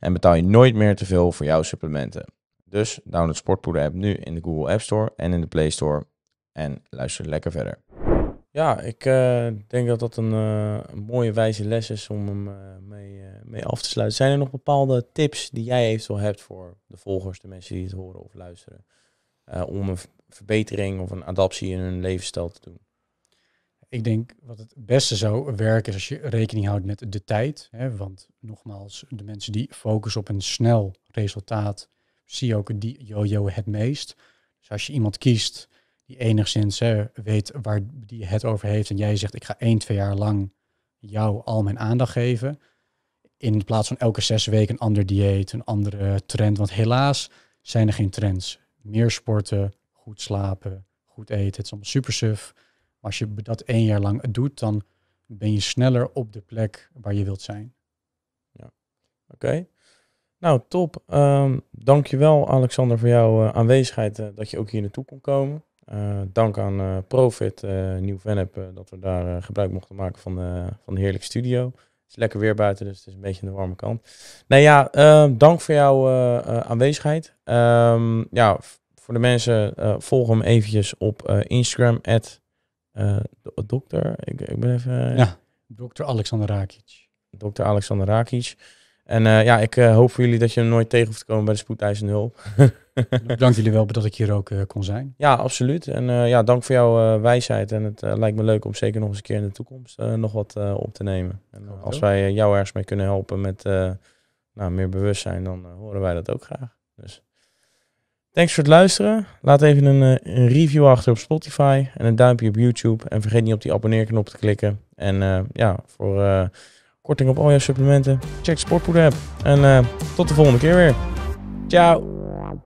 En betaal je nooit meer te veel voor jouw supplementen. Dus download Sportpoeder app nu in de Google App Store en in de Play Store. En luister lekker verder. Ja, ik eh, denk dat dat eh, een, mooie wijze les is om hem eh, mee, mee, af te sluiten. Zijn er nog bepaalde tips die jij eventueel hebt voor de volgers, de mensen die het horen of luisteren, om een verbetering of een adaptie in hun levensstijl te doen? ik denk wat het beste zou werken is als je rekening houdt met de tijd. Hè, want nogmaals, de mensen die focussen op een snel resultaat, zie je ook die yo-yo het meest. Dus als je iemand kiest die enigszins weet waar die het over heeft en jij zegt ik ga één, twee jaar lang jou al mijn aandacht geven. In plaats van elke zes weken een ander dieet, een andere trend. Want helaas zijn er geen trends. Meer sporten, goed slapen, goed eten. Het is allemaal super suf als je dat één jaar lang doet, dan ben je sneller op de plek waar je wilt zijn. Ja, oké. Nou, top. Um, ehm, dankjewel Alexander voor jouw eh, aanwezigheid, eh, dat je ook hier naartoe kon komen. Eh, dank aan Profit, Nieuw Vennep, dat we daar gebruik mochten maken van, van de heerlijke studio. Het is lekker weer buiten, dus het is een beetje aan de warme kant. Nou ja, ehm, dank voor jouw aanwezigheid. Ehm, ja, voor de mensen, volg hem eventjes op Instagram, uh, dokter, ik, ik ben even... Eh, ja, dokter Alexander Rakic. Dokter Alexander Rakic. En eh, ja, ik hoop voor jullie dat je hem nooit tegen hoeft te komen bij de spoedeisende hulp. dank jullie wel dat ik hier ook kon zijn. Ja, absoluut. En ja, dank voor jouw wijsheid. En het lijkt me leuk om zeker nog eens een keer in de toekomst nog wat op te nemen. En als wij jou ergens mee kunnen helpen met nou, meer bewustzijn, dan horen wij dat ook graag. Dus Thanks voor het luisteren. Laat even een, eh, een, review achter op Spotify en een duimpje op YouTube. En vergeet niet op die abonneerknop te klikken. En eh, ja, voor eh, korting op al jouw supplementen, check Sportpoeder app. En tot de volgende keer weer. Ciao!